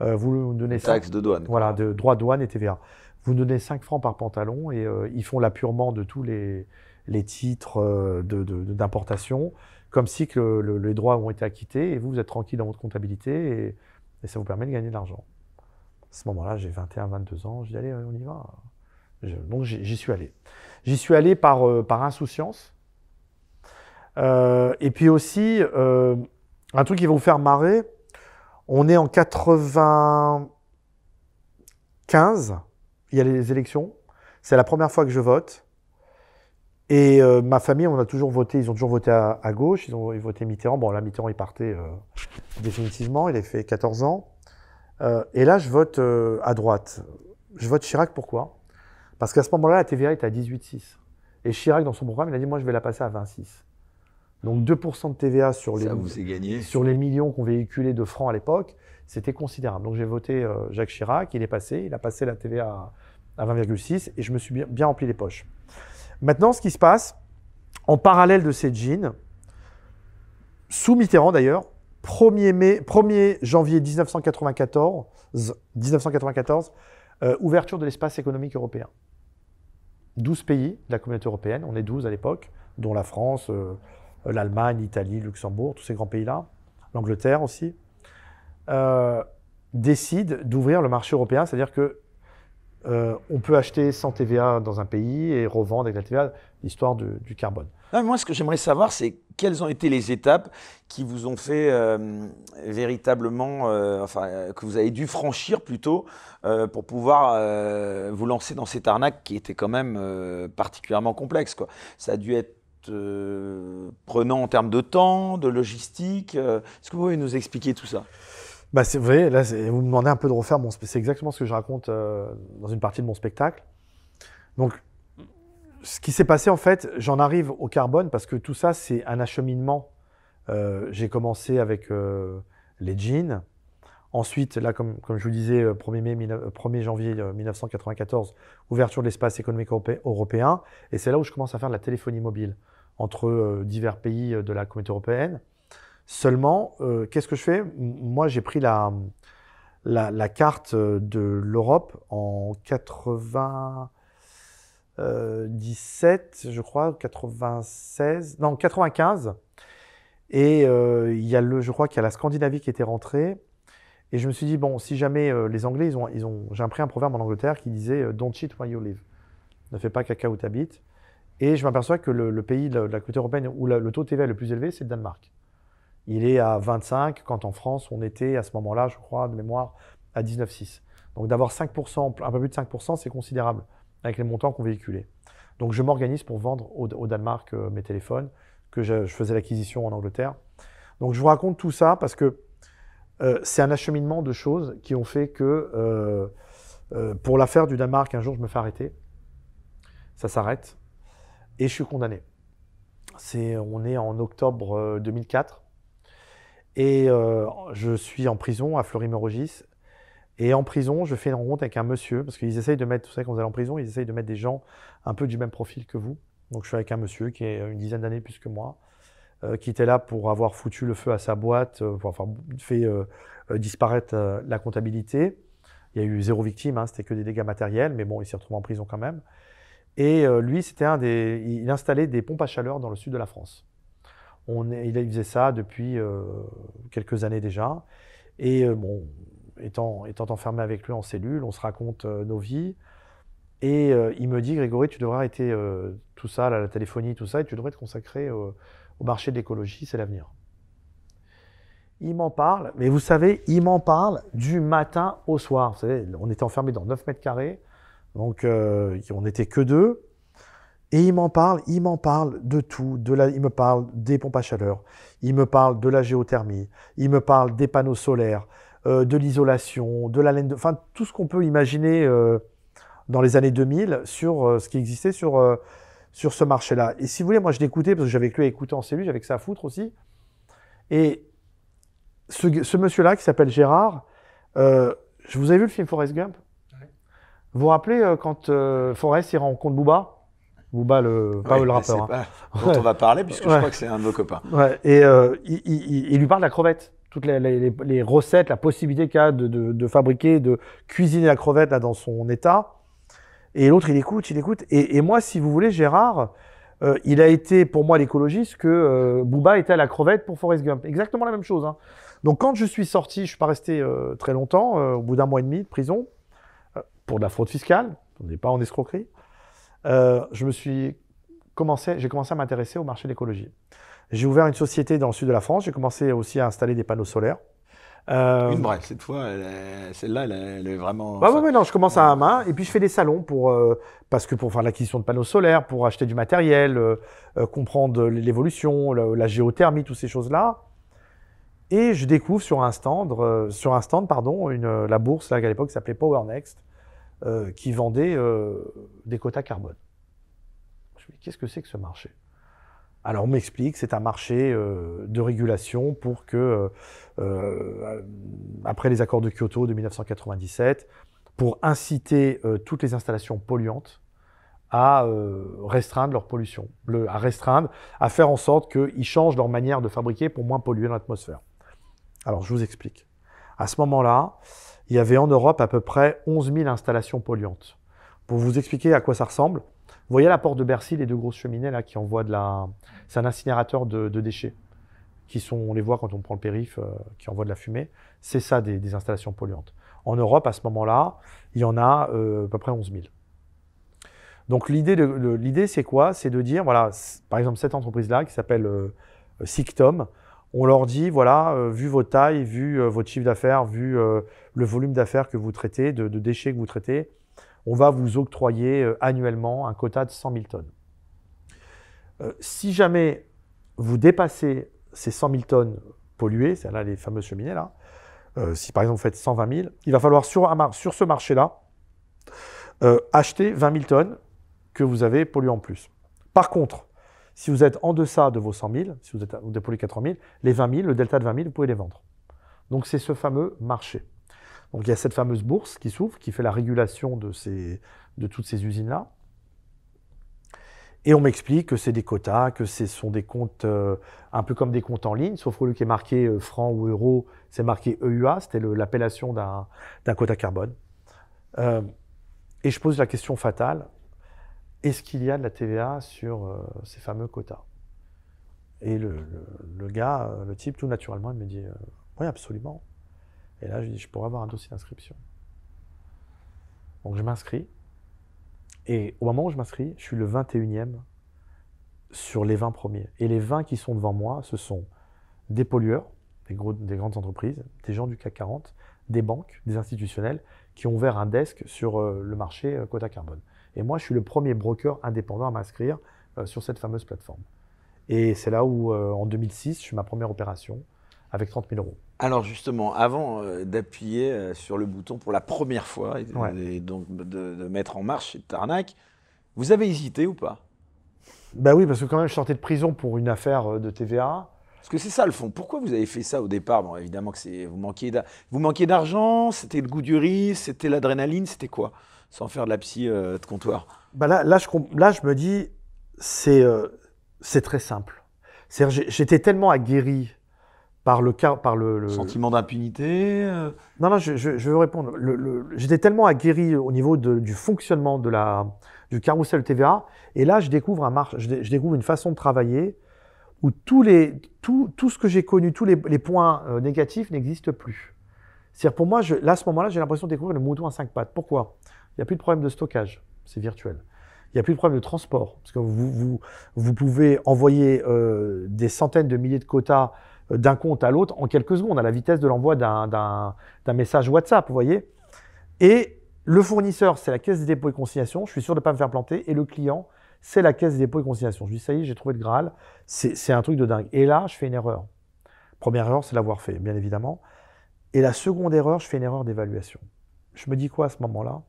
Speaker 2: vous nous donnez taxe de douane. Voilà, de droit de douane et TVA. Vous donnez 5 francs par pantalon et ils font l'appurement de tous les, les titres euh, d'importation, de, comme si que les droits ont été acquittés et vous, vous êtes tranquille dans votre comptabilité et, ça vous permet de gagner de l'argent. À ce moment-là, j'ai 21, 22 ans, je dis allez, on y va. donc j'y suis allé. J'y suis allé par, euh, par insouciance. Euh, et puis aussi, un truc qui va vous faire marrer, on est en 95, il y a les élections, c'est la première fois que je vote. Et euh, ma famille, on a toujours voté, ils ont toujours voté à, gauche, ils ont voté Mitterrand. Bon, là, Mitterrand, il partait euh, définitivement, il a fait 14 ans. Euh, et là, je vote à droite. Je vote Chirac, pourquoi Parce qu'à ce moment-là, la TVA était à 18,6. Et Chirac, dans son programme, il a dit Moi, je vais la passer à 26. Donc 2% de TVA sur les, gagné. sur les millions qu'on véhiculait de francs à l'époque, c'était considérable. Donc j'ai voté Jacques Chirac, il est passé, il a passé la TVA à, 20,6 et je me suis bien, bien rempli les poches. Maintenant, ce qui se passe, en parallèle de ces jeans, sous Mitterrand d'ailleurs, 1er, mai, 1 janvier 1994, 1994 euh, ouverture de l'espace économique européen. 12 pays de la communauté européenne, on est 12 à l'époque, dont la France, euh, l'Allemagne, l'Italie, Luxembourg, tous ces grands pays-là, l'Angleterre aussi, euh, décident d'ouvrir le marché européen, c'est-à-dire que euh, on peut acheter sans TVA dans un pays et revendre avec la TVA, l'histoire du, carbone.
Speaker 1: moi, ce que j'aimerais savoir, c'est quelles ont été les étapes qui vous ont fait euh, véritablement, euh, enfin, que vous avez dû franchir plutôt pour pouvoir vous lancer dans cette arnaque qui était quand même particulièrement complexe. Ça a dû être prenant en termes de temps, de logistique. Est-ce que vous pouvez nous expliquer tout ça
Speaker 2: bah vous voyez, là, vous me demandez un peu de refaire mon. C'est exactement ce que je raconte euh, dans une partie de mon spectacle. Donc, ce qui s'est passé, en fait, j'en arrive au carbone parce que tout ça, c'est un acheminement. Euh, j'ai commencé avec euh, les jeans. Ensuite, là, comme, comme je vous disais, 1er, mai, 1er janvier 1994, ouverture de l'espace économique européen. Et c'est là où je commence à faire de la téléphonie mobile entre divers pays de la communauté européenne. Seulement, euh, qu'est-ce que je fais Moi, j'ai pris la, la, carte euh, de l'Europe en 97, je crois, 96, non, 95. Et euh, il y a le, je crois qu'il y a la Scandinavie qui était rentrée. Et je me suis dit, bon, si jamais les Anglais, ils ont, j'ai appris un proverbe en Angleterre qui disait Don't cheat where you live. Ne fais pas caca où tu habites. Et je m'aperçois que le, pays de la, côte européenne où le taux de TVA est le plus élevé, c'est le Danemark il est à 25, quand en France, on était à ce moment-là, je crois, de mémoire, à 19,6. Donc d'avoir 5%, un peu plus de 5%, c'est considérable avec les montants qu'on véhiculait. Donc je m'organise pour vendre au, Danemark euh, mes téléphones, que je, faisais l'acquisition en Angleterre. Donc je vous raconte tout ça parce que euh, c'est un acheminement de choses qui ont fait que euh, pour l'affaire du Danemark, un jour, je me fais arrêter. Ça s'arrête. Et je suis condamné. C'est, on est en octobre 2004. Et euh, je suis en prison à Fleury-Mérogis. Et en prison, je fais une rencontre avec un monsieur, parce qu'ils essayent de mettre, vous savez, quand vous allez en prison, ils essayent de mettre des gens un peu du même profil que vous. Donc je suis avec un monsieur qui est une dizaine d'années plus que moi, euh, qui était là pour avoir foutu le feu à sa boîte, euh, pour avoir fait disparaître la comptabilité. Il y a eu zéro victime, hein, c'était que des dégâts matériels, mais bon, il s'est retrouvé en prison quand même. Et lui, c'était un des, il installait des pompes à chaleur dans le sud de la France il faisait ça depuis euh, quelques années déjà. Et euh, bon, étant, étant enfermé avec lui en cellule, on se raconte euh, nos vies. Et il me dit, Grégory, tu devrais arrêter tout ça, la, téléphonie, tout ça, et tu devrais te consacrer au marché de l'écologie, c'est l'avenir. Il m'en parle, mais vous savez, il m'en parle du matin au soir. on était enfermé dans 9 mètres carrés, donc on n'était que deux. Et il m'en parle, il m'en parle de tout. De il me parle des pompes à chaleur, il me parle de la géothermie, il me parle des panneaux solaires, euh, de l'isolation, de la laine de. Enfin, tout ce qu'on peut imaginer euh, dans les années 2000 sur euh, ce qui existait sur, sur ce marché-là. Et si vous voulez, moi je l'écoutais parce que j'avais que lui à écouter en cellule, j'avais que ça à foutre aussi. Et ce, monsieur-là qui s'appelle Gérard, je vous ai vu le film Forrest Gump Vous vous rappelez quand Forrest il rencontre Booba Booba, le, le rappeur. Hein. dont on va parler, puisque je crois que
Speaker 1: c'est un de vos copains.
Speaker 2: Et euh, il, lui parle de la crevette. Toutes les, recettes, la possibilité qu'il a de, fabriquer, de cuisiner la crevette là, dans son état. Et l'autre, il écoute, il écoute. Et, moi, si vous voulez, Gérard, euh, il a été pour moi l'écologiste que Bouba euh, Booba était à la crevette pour Forrest Gump. Exactement la même chose. Hein. Donc quand je suis sorti, je suis pas resté très longtemps, au bout d'un mois et demi de prison, pour de la fraude fiscale, on n'est pas en escroquerie. Euh, je me suis commencé, j'ai commencé à m'intéresser au marché de l'écologie. J'ai ouvert une société dans le sud de la France. J'ai commencé aussi à installer des panneaux solaires. Euh, une
Speaker 1: cette fois, celle-là, elle, est vraiment. Bah,
Speaker 2: non, je commence à main et puis je fais des salons pour euh, parce que pour faire l'acquisition de panneaux solaires, pour acheter du matériel, comprendre l'évolution, la, géothermie, toutes ces choses-là. Et je découvre sur un stand, sur un stand, pardon, la bourse là, à l'époque s'appelait Power Next, euh, qui vendaient euh, des quotas carbone. Je qu'est-ce que c'est que ce marché Alors on m'explique, c'est un marché euh, de régulation pour que, après les accords de Kyoto de 1997, pour inciter toutes les installations polluantes à restreindre leur pollution, à restreindre, à faire en sorte qu'ils changent leur manière de fabriquer pour moins polluer l'atmosphère. Alors je vous explique. À ce moment-là, il y avait en Europe à peu près 11 000 installations polluantes. Pour vous expliquer à quoi ça ressemble, vous voyez la porte de Bercy, les deux grosses cheminées là qui envoient de la. C'est un incinérateur de, déchets, qui sont, on les voit quand on prend le périph, euh, qui envoie de la fumée. C'est ça des, installations polluantes. En Europe, à ce moment-là, il y en a euh, à peu près 11 000. Donc l'idée, l'idée c'est quoi C'est de dire, voilà, par exemple, cette entreprise-là qui s'appelle euh, Sictom, on leur dit, voilà, vu vos tailles, vu votre chiffre d'affaires, vu le volume d'affaires que vous traitez, de, déchets que vous traitez, on va vous octroyer euh, annuellement un quota de 100 000 tonnes. Euh, si jamais vous dépassez ces 100 000 tonnes polluées, c'est là les fameuses cheminées là, euh, si par exemple vous faites 120 000, il va falloir sur, sur ce marché-là acheter 20 000 tonnes que vous avez polluées en plus. Par contre, si vous êtes en deçà de vos 100 000, si vous êtes vous dépolluez 80 000, les 20 000, le delta de 20 000, vous pouvez les vendre. Donc c'est ce fameux marché. Donc il y a cette fameuse bourse qui s'ouvre, qui fait la régulation de, ces, de toutes ces usines-là. Et on m'explique que c'est des quotas, que ce sont des comptes euh, un peu comme des comptes en ligne, sauf que le qui est marqué euh, franc ou euro, c'est marqué EUA, c'était l'appellation d'un quota carbone. Euh, et je pose la question fatale, est-ce qu'il y a de la TVA sur ces fameux quotas Et le, le, gars, le type, tout naturellement, il me dit, oui absolument. Et là, je dis, je pourrais avoir un dossier d'inscription. Donc je m'inscris. Et au moment où je m'inscris, je suis le 21e sur les 20 premiers. Et les 20 qui sont devant moi, ce sont des pollueurs, des, grandes entreprises, des gens du CAC 40, des banques, des institutionnels qui ont ouvert un desk sur euh, le marché euh, quota carbone. Et moi, je suis le premier broker indépendant à m'inscrire euh, sur cette fameuse plateforme. Et c'est là où, en 2006, je fais ma première opération avec 30 000 euros.
Speaker 1: Alors justement, avant euh, d'appuyer euh, sur le bouton pour la première fois et, donc de, mettre en marche cette arnaque, vous avez hésité ou pas
Speaker 2: Ben oui, parce que quand même, je sortais de prison pour une affaire euh, de TVA.
Speaker 1: Parce que c'est ça le fond. Pourquoi vous avez fait ça au départ Bon, évidemment que c'est vous manquiez vous manquiez d'argent, c'était le goût du riz, c'était l'adrénaline, c'était quoi Sans faire de la psy de comptoir.
Speaker 2: Ben là, là, je, là, me dis, c'est c'est très simple. J'étais tellement aguerri par le cas, par le, sentiment d'impunité. Euh. Non, non, je, je, veux répondre. J'étais tellement aguerri au niveau du fonctionnement de la du carrousel TVA, et là, je découvre un marche, je, découvre une façon de travailler où tous les tout, ce que j'ai connu, tous les, points euh, négatifs n'existent plus. C'est-à-dire pour moi, je, là, à ce moment-là, j'ai l'impression de découvrir le mouton à cinq pattes. Pourquoi Il n'y a plus de problème de stockage, c'est virtuel. Il n'y a plus de problème de transport, parce que vous, vous, pouvez envoyer euh, des centaines de milliers de quotas euh, d'un compte à l'autre en quelques secondes, à la vitesse de l'envoi d'un message WhatsApp, vous voyez. Et le fournisseur, c'est la caisse des dépôts et consignations, je suis sûr de ne pas me faire planter, et le client, c'est la caisse des dépôts et consignations. Je dis, ça y est, j'ai trouvé le Graal, c'est un truc de dingue. Et là, je fais une erreur. Première erreur, c'est l'avoir fait, bien évidemment. Et la seconde erreur, je fais une erreur d'évaluation. Je me dis quoi à ce moment-là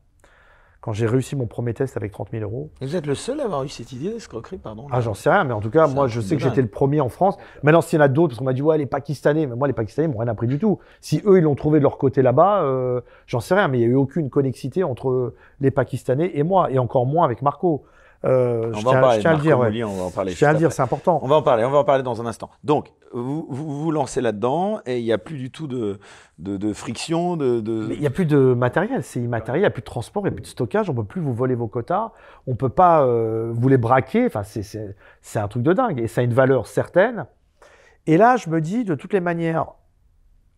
Speaker 2: quand j'ai réussi mon premier test avec 30 000 euros. vous
Speaker 1: êtes le seul à avoir eu cette idée d'escroquerie, pardon. Ah, j'en sais rien, mais en tout cas, moi, je sais que j'étais le
Speaker 2: premier en France. Maintenant, s'il y en a d'autres, parce qu'on m'a dit, ouais, les Pakistanais, mais moi, les Pakistanais m'ont rien appris du tout. Si eux, ils l'ont trouvé de leur côté là-bas, euh, j'en sais rien, mais il n'y a eu aucune connexité entre les Pakistanais et moi, et encore moins avec Marco on, va tiens, en parler. à dire, c'est important.
Speaker 1: On va en parler, on va en parler dans un instant. Donc, vous vous, lancez là-dedans et il n'y a plus du tout de, de, friction. Il
Speaker 2: n'y a plus de matériel, c'est immatériel, il n'y a plus de transport, il n'y a plus de stockage, on ne peut plus vous voler vos quotas, on ne peut pas euh, vous les braquer, enfin, c'est un truc de dingue et ça a une valeur certaine. Et là, je me dis, de toutes les manières,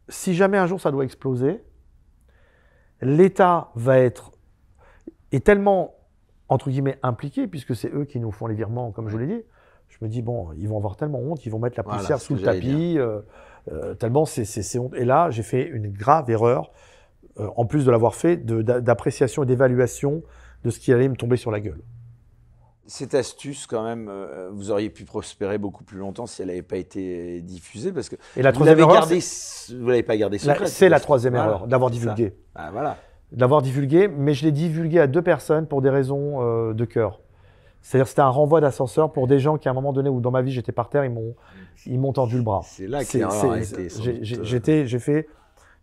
Speaker 2: si jamais un jour ça doit exploser, l'État va être est tellement entre guillemets, impliqués, puisque c'est eux qui nous font les virements, comme je l'ai dit. Je me dis, bon, ils vont avoir tellement honte, ils vont mettre la poussière sous le tapis, euh, euh, tellement c'est tellement c'est honte. Et là, j'ai fait une grave erreur, euh, en plus de l'avoir fait, d'appréciation et d'évaluation de ce qui allait me tomber sur la gueule.
Speaker 1: Cette astuce, quand même, vous auriez pu prospérer beaucoup plus longtemps si elle n'avait pas été diffusée, parce que vous l'avez gardé, vous l'avez pas gardé C'est la troisième erreur d'avoir divulgué. Ah, voilà
Speaker 2: d'avoir l'avoir divulgué, mais je l'ai divulgué à deux personnes pour des raisons euh, de cœur. C'est-à-dire c'était un renvoi d'ascenseur pour des gens qui à un moment donné ou dans ma vie j'étais par terre, ils m'ont ils m'ont tendu le bras. C'est là que c'est, J'étais j'ai fait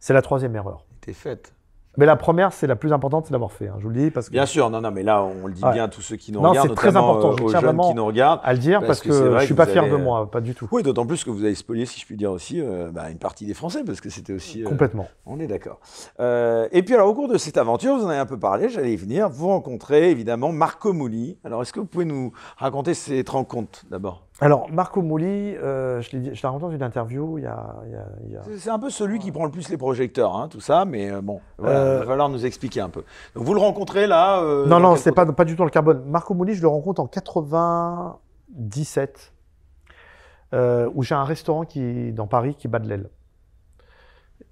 Speaker 2: c'est la troisième erreur. était faite. Mais la première, c'est la plus importante, c'est d'avoir fait. Hein. je vous le dis parce que... Bien
Speaker 1: sûr, non, non, mais là, on le dit bien à tous ceux qui nous non, regardent, très important. Je euh, tiens jeunes qui nous regardent, à le dire parce, que, je je suis pas fier de moi, pas du tout. Oui, d'autant plus que vous avez spolié, si je puis dire aussi, euh, bah, une partie des Français parce que c'était aussi euh, complètement. On est d'accord. et puis alors, au cours de cette aventure, vous en avez un peu parlé. J'allais venir. Vous rencontrer, évidemment Marco Mouli. Alors, est-ce que vous pouvez nous raconter cette rencontre d'abord
Speaker 2: alors, Marco Mouli, euh, je l'ai entendu dans une interview il y a.
Speaker 1: C'est un peu celui qui prend le plus les projecteurs, hein, tout ça, mais euh, bon, voilà, euh, il va falloir nous expliquer un peu. vous le rencontrez là euh, Non, non, c'est
Speaker 2: pas, pas du tout le carbone. Marco Mouli, je le rencontre en 97, où j'ai un restaurant qui, dans Paris qui bat de l'aile.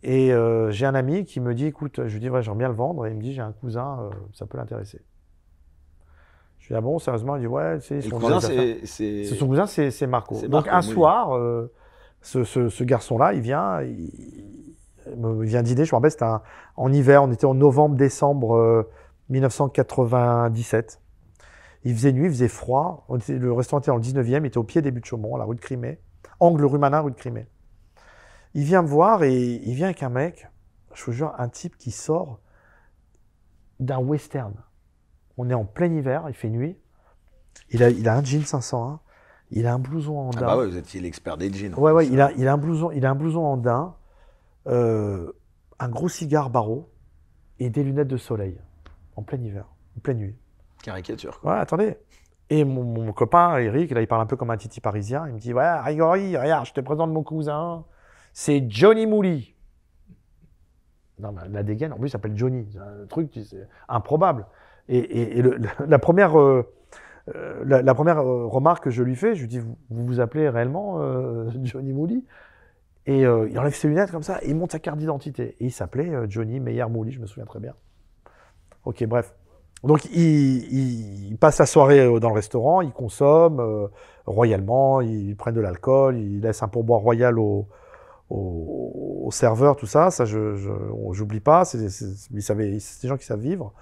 Speaker 2: Et j'ai un ami qui me dit écoute, je lui dis j'aimerais bien le vendre, et il me dit j'ai un cousin, ça peut l'intéresser. Je dis « Ah bon, sérieusement, il dit, ouais, c'est son cousin. C'est son cousin, c'est Marco. Donc, un soir, euh, ce, garçon-là, il vient, il, vient dîner. Je me rappelle, c'était en hiver, on était en novembre, décembre 1997. Euh, il faisait nuit, il faisait froid. le restaurant était en 19e, il était au pied des buts de Chaumont, à la rue de Crimée, angle rue Manin, rue de Crimée. Il vient me voir et il vient avec un mec, je vous jure, un type qui sort d'un western. On est en plein hiver, il fait nuit. Il a, un jean 501. Hein. Il a un blouson en ah daim. Ah bah ouais, vous étiez l'expert des jeans. Hein, ouais, ouais, il a, un blouson, il a un blouson en daim, euh, un gros cigare barreau et des lunettes de soleil en plein hiver, en pleine nuit.
Speaker 1: Caricature. Quoi. Ouais,
Speaker 2: attendez. Et mon, copain Eric, là, il parle un peu comme un titi parisien. Il me dit, ouais, Rigori, regarde, je te présente mon cousin. C'est Johnny Mouli. Non, la dégaine, en plus, s'appelle Johnny. C'est un truc, improbable. Et, la première, euh, euh, la, première euh, remarque que je lui fais, je lui dis Vous vous, appelez réellement Johnny Mouly ?» Et il enlève ses lunettes comme ça et il monte sa carte d'identité. Et il s'appelait Johnny Meyer Mouly, je me souviens très bien. Ok, bref. Donc il, passe sa soirée dans le restaurant, il consomme royalement, il prend de l'alcool, il laisse un pourboire royal au, au serveur, tout ça. Ça, je n'oublie pas. C'est des gens qui savent vivre.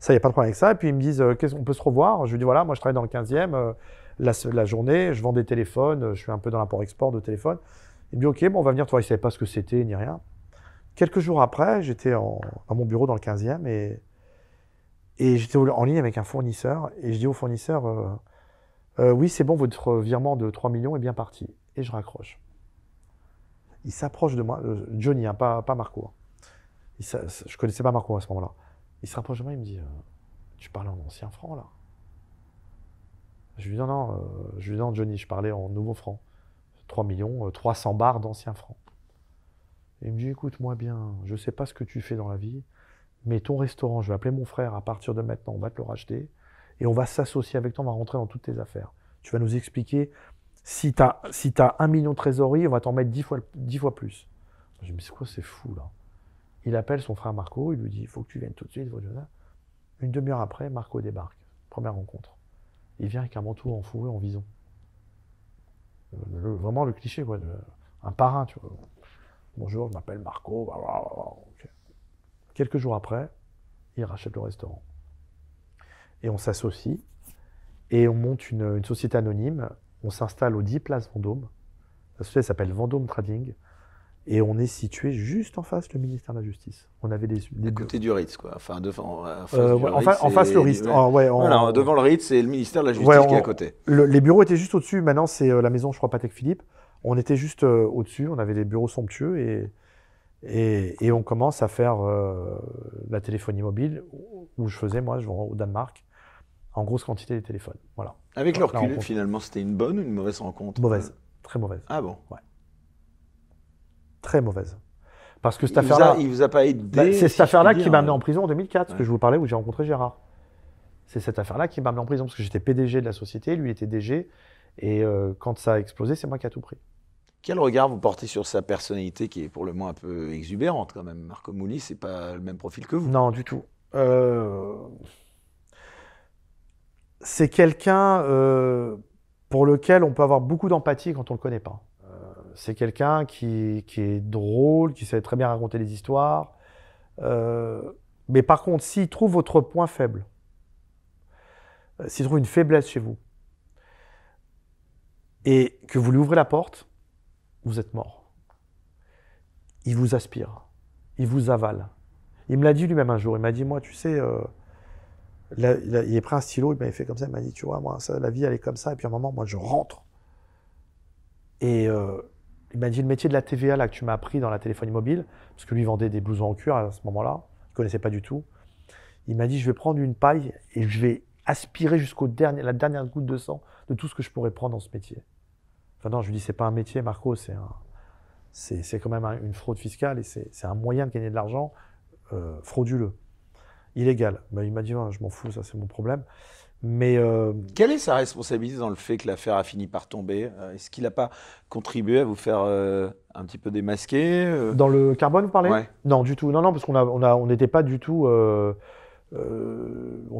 Speaker 2: Ça, il n'y a pas de problème avec ça. Et puis ils me disent, euh, qu'est-ce qu'on peut se revoir Je lui dis, voilà, moi je travaille dans le 15e, euh, la, journée, je vends des téléphones, euh, je suis un peu dans l'import-export de téléphone. Il me dit, ok, bon, on va venir, toi, il ne savait pas ce que c'était, ni rien. Quelques jours après, j'étais à mon bureau dans le 15e et, et j'étais en ligne avec un fournisseur. Et je dis au fournisseur, oui, c'est bon, votre virement de 3 millions est bien parti. Et je raccroche. Il s'approche de moi, Johnny, hein, pas, pas Marco. Hein. je ne connaissais pas Marco à ce moment-là. Il se rapproche de moi, il me dit euh, Tu parles en ancien franc là Je lui dis Non, non, euh, je lui dis non, Johnny, je parlais en nouveau franc. 3 millions, 300 euh, bars d'anciens francs. il me dit Écoute-moi bien, je ne sais pas ce que tu fais dans la vie, mais ton restaurant, je vais appeler mon frère à partir de maintenant, on va te le racheter et on va s'associer avec toi, on va rentrer dans toutes tes affaires. Tu vas nous expliquer si tu as, si as 1 million de trésorerie, on va t'en mettre 10 fois, fois plus. Je me dis Mais c'est quoi, c'est fou là il appelle son frère Marco, il lui dit, il faut que tu viennes tout de suite, Une demi-heure après, Marco débarque. Première rencontre. Il vient avec un manteau en fourrure en vison. Euh, vraiment le cliché, quoi. un parrain, Bonjour, je m'appelle Marco. Quelques jours après, il rachète le restaurant. Et on s'associe et on monte une, une société anonyme. On s'installe au 10 places Vendôme. La société s'appelle Vendôme Trading. Et on est situé juste en face le ministère de la Justice. On avait des, des à côté
Speaker 1: du Ritz, quoi. Enfin, en, face, euh, en, face le Ritz. devant le Ritz, c'est le ministère de la Justice qui est à côté.
Speaker 2: les bureaux étaient juste au-dessus. Maintenant, c'est euh, la maison, je crois, Patek Philippe. On était juste euh, au-dessus. On avait des bureaux somptueux et, et, on commence à faire la téléphonie mobile où je faisais, moi, je vais au Danemark, en grosse quantité des téléphones. Voilà. Avec leur le
Speaker 1: finalement, c'était une bonne ou une mauvaise rencontre
Speaker 2: Mauvaise, très mauvaise. Ah bon très mauvaise. Parce que cette affaire-là. Il vous a pas aidé. Bah, c'est cette affaire-là qui m'a euh. amené en prison en 2004, ce que je vous parlais, où j'ai rencontré Gérard. C'est cette affaire-là qui m'a amené en prison, parce que j'étais PDG de la société, lui était DG, et euh, quand ça a explosé, c'est moi qui a tout pris. Quel
Speaker 1: regard vous portez sur sa personnalité qui est pour le moins un peu exubérante quand même Marco Mouli, c'est pas le même
Speaker 2: profil que vous. Non, du tout. Euh, c'est quelqu'un pour lequel on peut avoir beaucoup d'empathie quand on ne le connaît pas c'est quelqu'un qui, est drôle, qui sait très bien raconter des histoires. Euh, mais par contre, s'il trouve votre point faible, euh, s'il trouve une faiblesse chez vous, et que vous lui ouvrez la porte, vous êtes mort. Il vous aspire, il vous avale. Il me l'a dit lui-même un jour, il m'a dit, moi, tu sais, euh, il est pris un stylo, il m'avait fait comme ça, il m'a dit, tu vois, moi, ça, la vie, elle est comme ça, et puis à un moment, moi, je rentre. Et il m'a dit le métier de la TVA là, que tu m'as appris dans la téléphonie mobile, parce que lui vendait des blousons en cuir à ce moment-là, il ne connaissais pas du tout. Il m'a dit je vais prendre une paille et je vais aspirer jusqu'au dernier, la dernière goutte de sang de tout ce que je pourrais prendre dans ce métier. Enfin non, je lui dis c'est pas un métier, Marco, c'est un, c'est, quand même une fraude fiscale et c'est, un moyen de gagner de l'argent euh, frauduleux, illégal. Mais bah, il m'a dit, je m'en fous, ça c'est mon problème. Mais euh,
Speaker 1: quelle est sa responsabilité dans le fait que l'affaire a fini par tomber euh, Est-ce qu'il n'a pas contribué à vous faire euh, un petit peu démasquer
Speaker 2: Dans le carbone, vous parlez Non, du tout. Non, non, parce qu'on a, on a, on n'était pas du tout. on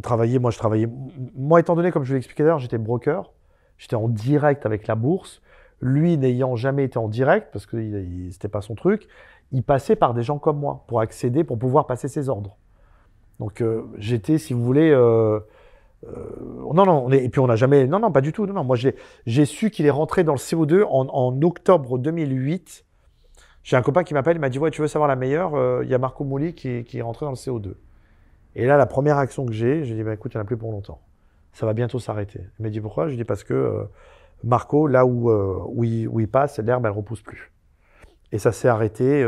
Speaker 2: travaillait, moi je travaillais. Moi, étant donné, comme je vous l'expliquais d'ailleurs, j'étais broker, j'étais en direct avec la bourse. Lui, n'ayant jamais été en direct, parce que c'était pas son truc, il passait par des gens comme moi pour accéder, pour pouvoir passer ses ordres. Donc j'étais, si vous voulez euh, non, non, et puis on n'a jamais. Non, non, pas du tout. Non, moi j'ai su qu'il est rentré dans le CO2 en, octobre 2008. J'ai un copain qui m'appelle, il m'a dit Ouais, tu veux savoir la meilleure euh, Il y a Marco Mouli qui, est rentré dans le CO2. Et là, la première action que j'ai, j'ai dit bah, Écoute, il n'y en a plus pour longtemps. Ça va bientôt s'arrêter. Il m'a dit Pourquoi Je lui dit Parce que euh, Marco, là où, où, il, passe, l'herbe, elle ne repousse plus. Et ça s'est arrêté.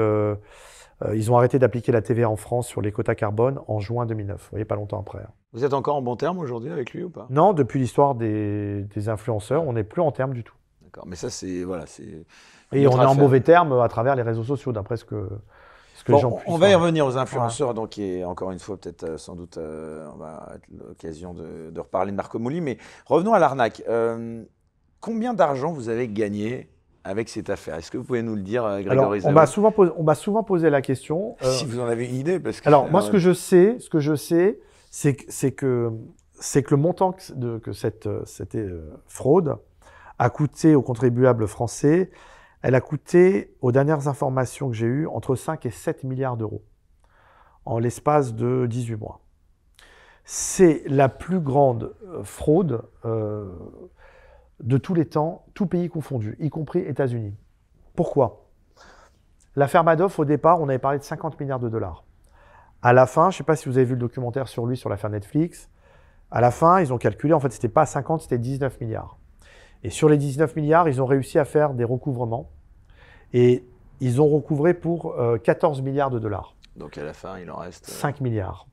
Speaker 2: Euh, ils ont arrêté d'appliquer la TVA en France sur les quotas carbone en juin 2009, vous voyez, pas longtemps après.
Speaker 1: Vous êtes encore en bon terme aujourd'hui avec lui ou pas
Speaker 2: Non, depuis l'histoire des, influenceurs, on n'est plus en terme du tout.
Speaker 1: D'accord, mais ça c'est... Voilà, c'est Et on est en mauvais
Speaker 2: terme à travers les réseaux sociaux, d'après ce que... Bon, on va y revenir aux influenceurs,
Speaker 1: donc encore une fois peut-être euh, sans doute euh, on va l'occasion de, reparler de Marco mais revenons à l'arnaque. combien d'argent vous avez gagné avec cette affaire Est-ce
Speaker 2: que vous pouvez nous le dire, euh, Grégory On m'a souvent, posé, souvent posé la question. Euh, si vous en avez une idée, parce que. Alors, moi, ce que je sais, ce que je sais, c'est que c'est que le montant que, de, que cette, euh, cette fraude a coûté aux contribuables français, elle a coûté, aux dernières informations que j'ai eues, entre 5 et 7 milliards d'euros en l'espace de 18 mois. C'est la plus grande fraude de tous les temps, tous pays confondus, y compris États-Unis. Pourquoi L'affaire Madoff, au départ, on avait parlé de 50 milliards de dollars. À la fin, je ne sais pas si vous avez vu le documentaire sur lui, sur l'affaire Netflix, à la fin, ils ont calculé, en fait, ce c'était pas 50, c'était 19 milliards. Et sur les 19 milliards, ils ont réussi à faire des recouvrements. Et ils ont recouvré pour 14 euh, milliards de dollars. Donc à la fin, il en reste. 5 euh, milliards.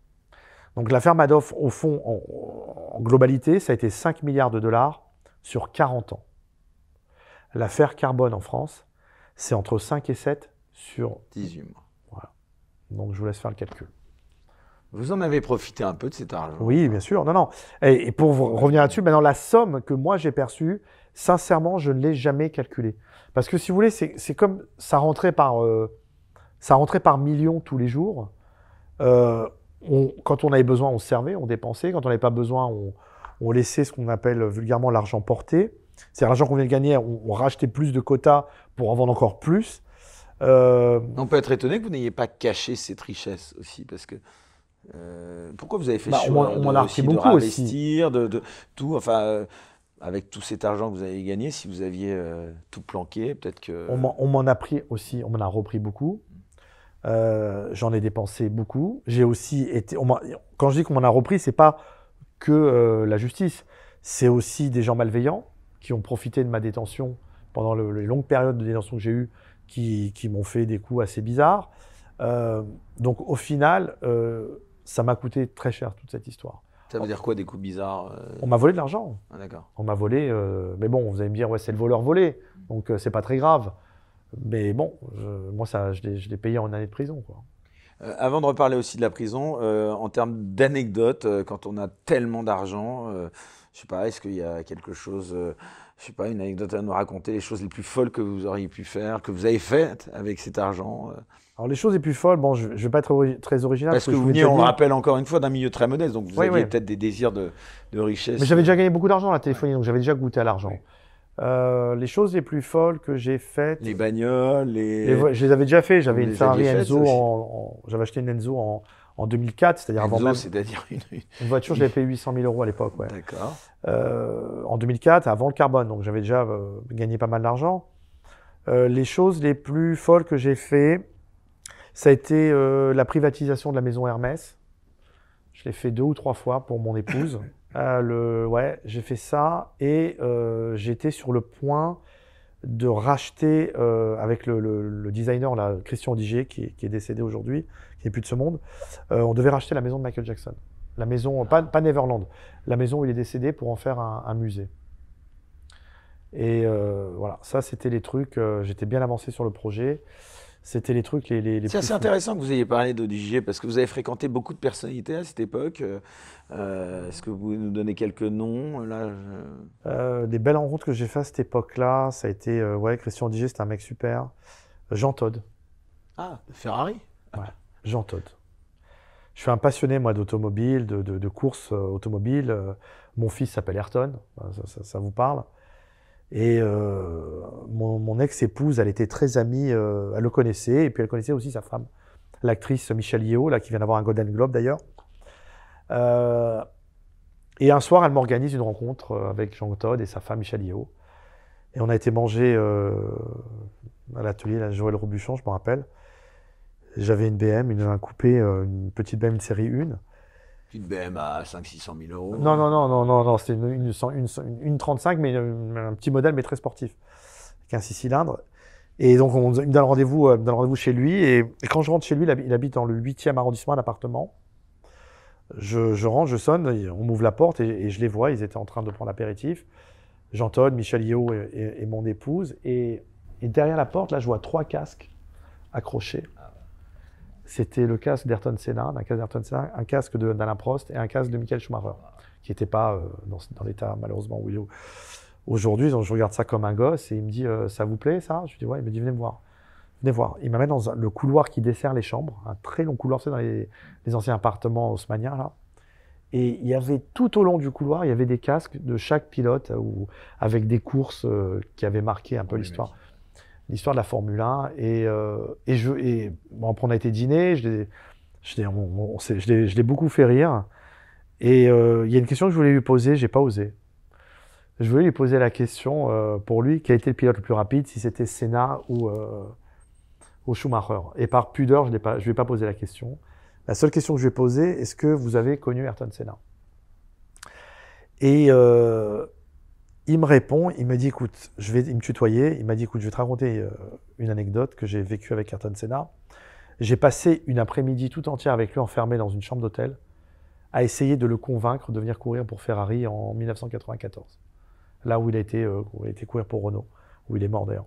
Speaker 2: Donc l'affaire Madoff, au fond, en, globalité, ça a été 5 milliards de dollars sur 40 ans. L'affaire carbone en France, c'est entre 5 et 7 sur 18 mois. Voilà. Donc je vous laisse faire le calcul.
Speaker 1: Vous en avez profité un peu de cet argent. Oui,
Speaker 2: bien sûr. Non, non. Et, pour revenir là-dessus, maintenant la somme que moi j'ai perçue, sincèrement, je ne l'ai jamais calculée. Parce que si vous voulez, c'est comme ça rentrait par euh, ça rentrait par millions tous les jours. Euh, on, quand on avait besoin, on servait, on dépensait. Quand on n'avait pas besoin, on, on laissait ce qu'on appelle vulgairement l'argent porté. cest l'argent qu'on vient de gagner, on, on, rachetait plus de quotas pour en vendre encore plus. Euh,
Speaker 1: on peut être étonné que vous n'ayez pas caché cette richesse aussi, parce que euh, pourquoi vous avez fait ça? Bah, on, on a beaucoup De, tout, enfin, euh, avec tout cet argent que vous avez gagné, si vous aviez tout planqué, peut-être que. On
Speaker 2: m'en a pris aussi, on m'en a repris beaucoup. J'en ai dépensé beaucoup. J'ai aussi été. quand je dis qu'on m'en a repris, c'est pas que euh, la justice. C'est aussi des gens malveillants qui ont profité de ma détention pendant les longues périodes de détention que j'ai eues, qui, m'ont fait des coups assez bizarres. Euh, donc au final, euh, ça m'a coûté très cher toute cette histoire.
Speaker 1: Ça veut dire quoi des coups bizarres On m'a volé de l'argent. Ah, d'accord.
Speaker 2: On m'a volé, mais bon, vous allez me dire, ouais, c'est le voleur volé, donc c'est pas très grave. Mais bon, moi, ça, je l'ai payé en année de prison. Quoi.
Speaker 1: Euh, avant de reparler aussi de la prison, euh, en termes d'anecdotes, euh, quand on a tellement d'argent, je sais pas, est-ce qu'il y a quelque chose, je sais pas, une anecdote à nous raconter, les choses les plus folles que vous auriez pu faire, que vous avez faites avec cet argent
Speaker 2: Alors les choses les plus folles, bon, je, ne vais pas être très original. Parce que, vous venez, on le rappelle
Speaker 1: encore une fois, d'un milieu très modeste, donc vous aviez peut-être des désirs de, richesse. Mais j'avais déjà gagné
Speaker 2: beaucoup d'argent à la téléphonie, donc j'avais déjà goûté à l'argent. Euh, les choses les plus folles que j'ai faites. Les bagnoles, les. je les avais déjà fait. J'avais une Ferrari Enzo. j'avais acheté une Enzo en, en 2004, c'est-à-dire avant même. c'est-à-dire une... une... voiture, je l'avais payé 800 000 euros à l'époque. Ouais. D'accord. Euh, en 2004, avant le carbone, donc j'avais déjà euh, gagné pas mal d'argent. les choses les plus folles que j'ai faites, ça a été la privatisation de la maison Hermès. Je l'ai fait deux ou trois fois pour mon épouse. Euh, le, ouais, j'ai fait ça et euh, j'étais sur le point de racheter euh, avec le, designer là, Christian Odiger qui, est décédé aujourd'hui, qui n'est plus de ce monde. on devait racheter la maison de Michael Jackson, la maison ah. pas, Neverland, la maison où il est décédé pour en faire un musée. Et voilà, ça c'était les trucs. j'étais bien avancé sur le projet. C'était les trucs les, les, les C'est intéressant que
Speaker 1: vous ayez parlé d'Odigier parce que vous avez fréquenté beaucoup de personnalités à cette époque. Euh, euh, est-ce que vous pouvez nous donner quelques noms là,
Speaker 2: euh, Des belles rencontres que j'ai faites à cette époque-là. Ça a été ouais, Christian Odigier, c'était un mec super. Jean Todd.
Speaker 1: Ah, Ferrari
Speaker 2: ouais, Jean Todd. Je suis un passionné, moi, d'automobile, de, de, de courses automobiles. Mon fils s'appelle Ayrton, ça, vous parle. Et euh, mon, ex-épouse, elle était très amie, euh, elle le connaissait, et puis elle connaissait aussi sa femme, l'actrice Michelle Yeoh, là, qui vient d'avoir un Golden Globe d'ailleurs. Euh, et un soir, elle m'organise une rencontre avec Jean claude et sa femme Michelle Yeoh. Et on a été manger à l'atelier de Joël Robuchon, je me rappelle. J'avais une BM, une, un coupé, une petite BM série 1.
Speaker 1: Une BM à 500-600 000 euros. Non, non,
Speaker 2: non, non, non, non c'était une, une, 35, mais un petit modèle, mais très sportif, avec un 6 cylindres. Et donc, on, il euh, me donne rendez-vous chez lui. Et, quand je rentre chez lui, il habite dans le 8e arrondissement, un appartement. Je, rentre, je sonne, on m'ouvre la porte et, je les vois. Ils étaient en train de prendre l'apéritif. J'entends Michel Yeo et, et, mon épouse. Et, derrière la porte, là, je vois trois casques accrochés c'était le casque d'Ayrton Senna, un casque d'Ayrton Senna, un casque d'Alain Prost et un casque de Michael Schumacher, qui n'était pas euh, dans, l'état malheureusement où il est aujourd'hui. je regarde ça comme un gosse et il me dit euh, ça vous plaît ça Je lui dis ouais. Il me dit venez me voir, venez voir. Il m'amène dans le couloir qui dessert les chambres, un très long couloir, c'est dans les, anciens appartements haussmanniens là. Et il y avait tout au long du couloir, il y avait des casques de chaque pilote euh, ou avec des courses qui avaient marqué un peu l'histoire l'histoire de la Formule 1. Et, euh, et, je, et bon, on a été dîner, je l'ai beaucoup fait rire. Et euh, il y a une question que je voulais lui poser, j'ai pas osé. Je voulais lui poser la question euh, pour lui, quel était le pilote le plus rapide, si c'était Senna ou, au Schumacher. Et par pudeur, je ne lui ai pas posé la question. La seule question que je lui ai posée, est-ce que vous avez connu Ayrton Senna Et il me répond, il me dit écoute, je vais, il me tutoyer. il m'a dit écoute, je vais te raconter euh, une anecdote que j'ai vécue avec Ayrton Senna. J'ai passé une après-midi tout entière avec lui enfermé dans une chambre d'hôtel à essayer de le convaincre de venir courir pour Ferrari en 1994, là où il a été, euh, où il été courir pour Renault, où il est mort d'ailleurs.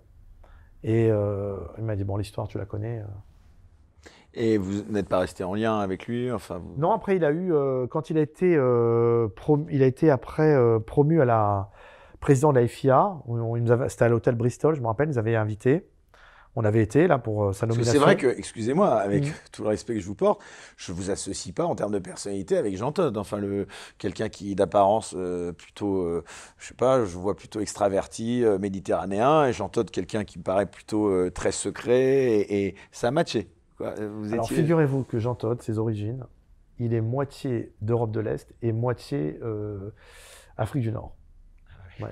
Speaker 2: Et euh, il m'a dit bon, l'histoire, tu la connais.
Speaker 1: Et vous n'êtes pas resté en lien avec lui enfin,
Speaker 2: Non, après, il a eu, quand il a été, il a été après promu à la, président de la FIA. C'était à l'hôtel Bristol, je me rappelle, ils avaient invité. On avait été là pour euh, sa nomination. C'est vrai que,
Speaker 1: excusez-moi, avec mm. tout le respect que je vous porte, je vous associe pas en termes de personnalité avec Jean Todd. Enfin, le quelqu'un qui d'apparence euh, plutôt, je euh, je sais pas, je vois plutôt extraverti, méditerranéen, et Jean Todd, quelqu'un qui me paraît plutôt très secret, et, ça a matché. Alors
Speaker 2: figurez-vous que Jean Todd, ses origines, il est moitié d'Europe de l'Est et moitié Afrique du Nord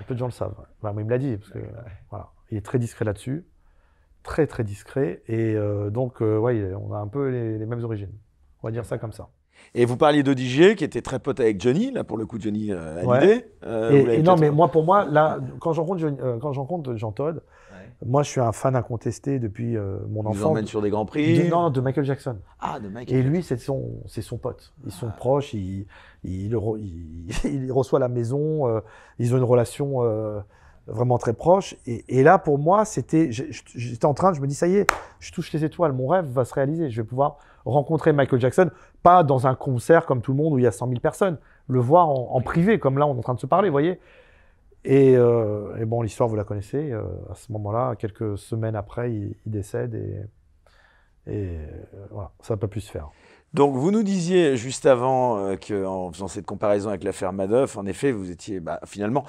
Speaker 2: peu de gens le savent. Bah, il me l'a dit, parce que voilà, il est très discret là-dessus, très très discret, et euh, donc euh, ouais, on a un peu les, mêmes origines. On va dire ça comme ça.
Speaker 1: Et vous parliez de qui était très pote avec Johnny, là pour le coup Johnny euh, a non, mais
Speaker 2: moi pour moi, là, quand j'en compte, quand Jean Todd, moi, je suis un fan incontesté depuis euh, mon enfance. Il sur des grands prix de, Non, de Michael Jackson. Ah, de Michael. Et lui, c'est son, c'est son pote. Ils sont ah. proches. Il, il, il, reçoit la maison. Euh, ils ont une relation euh, vraiment très proche. Et, là, pour moi, c'était, j'étais en train, je me dis, ça y est, je touche les étoiles. Mon rêve va se réaliser. Je vais pouvoir rencontrer Michael Jackson, pas dans un concert comme tout le monde où il y a 100 000 personnes, le voir en, en privé, comme là, on est en train de se parler, vous voyez. Euh, et, bon, l'histoire, vous la connaissez. Euh, à ce moment-là, quelques semaines après, il, décède et, euh, voilà, ça n'a pas pu se faire. Donc, vous nous
Speaker 1: disiez juste avant qu'en faisant cette comparaison avec l'affaire Madoff, en effet, vous étiez bah, finalement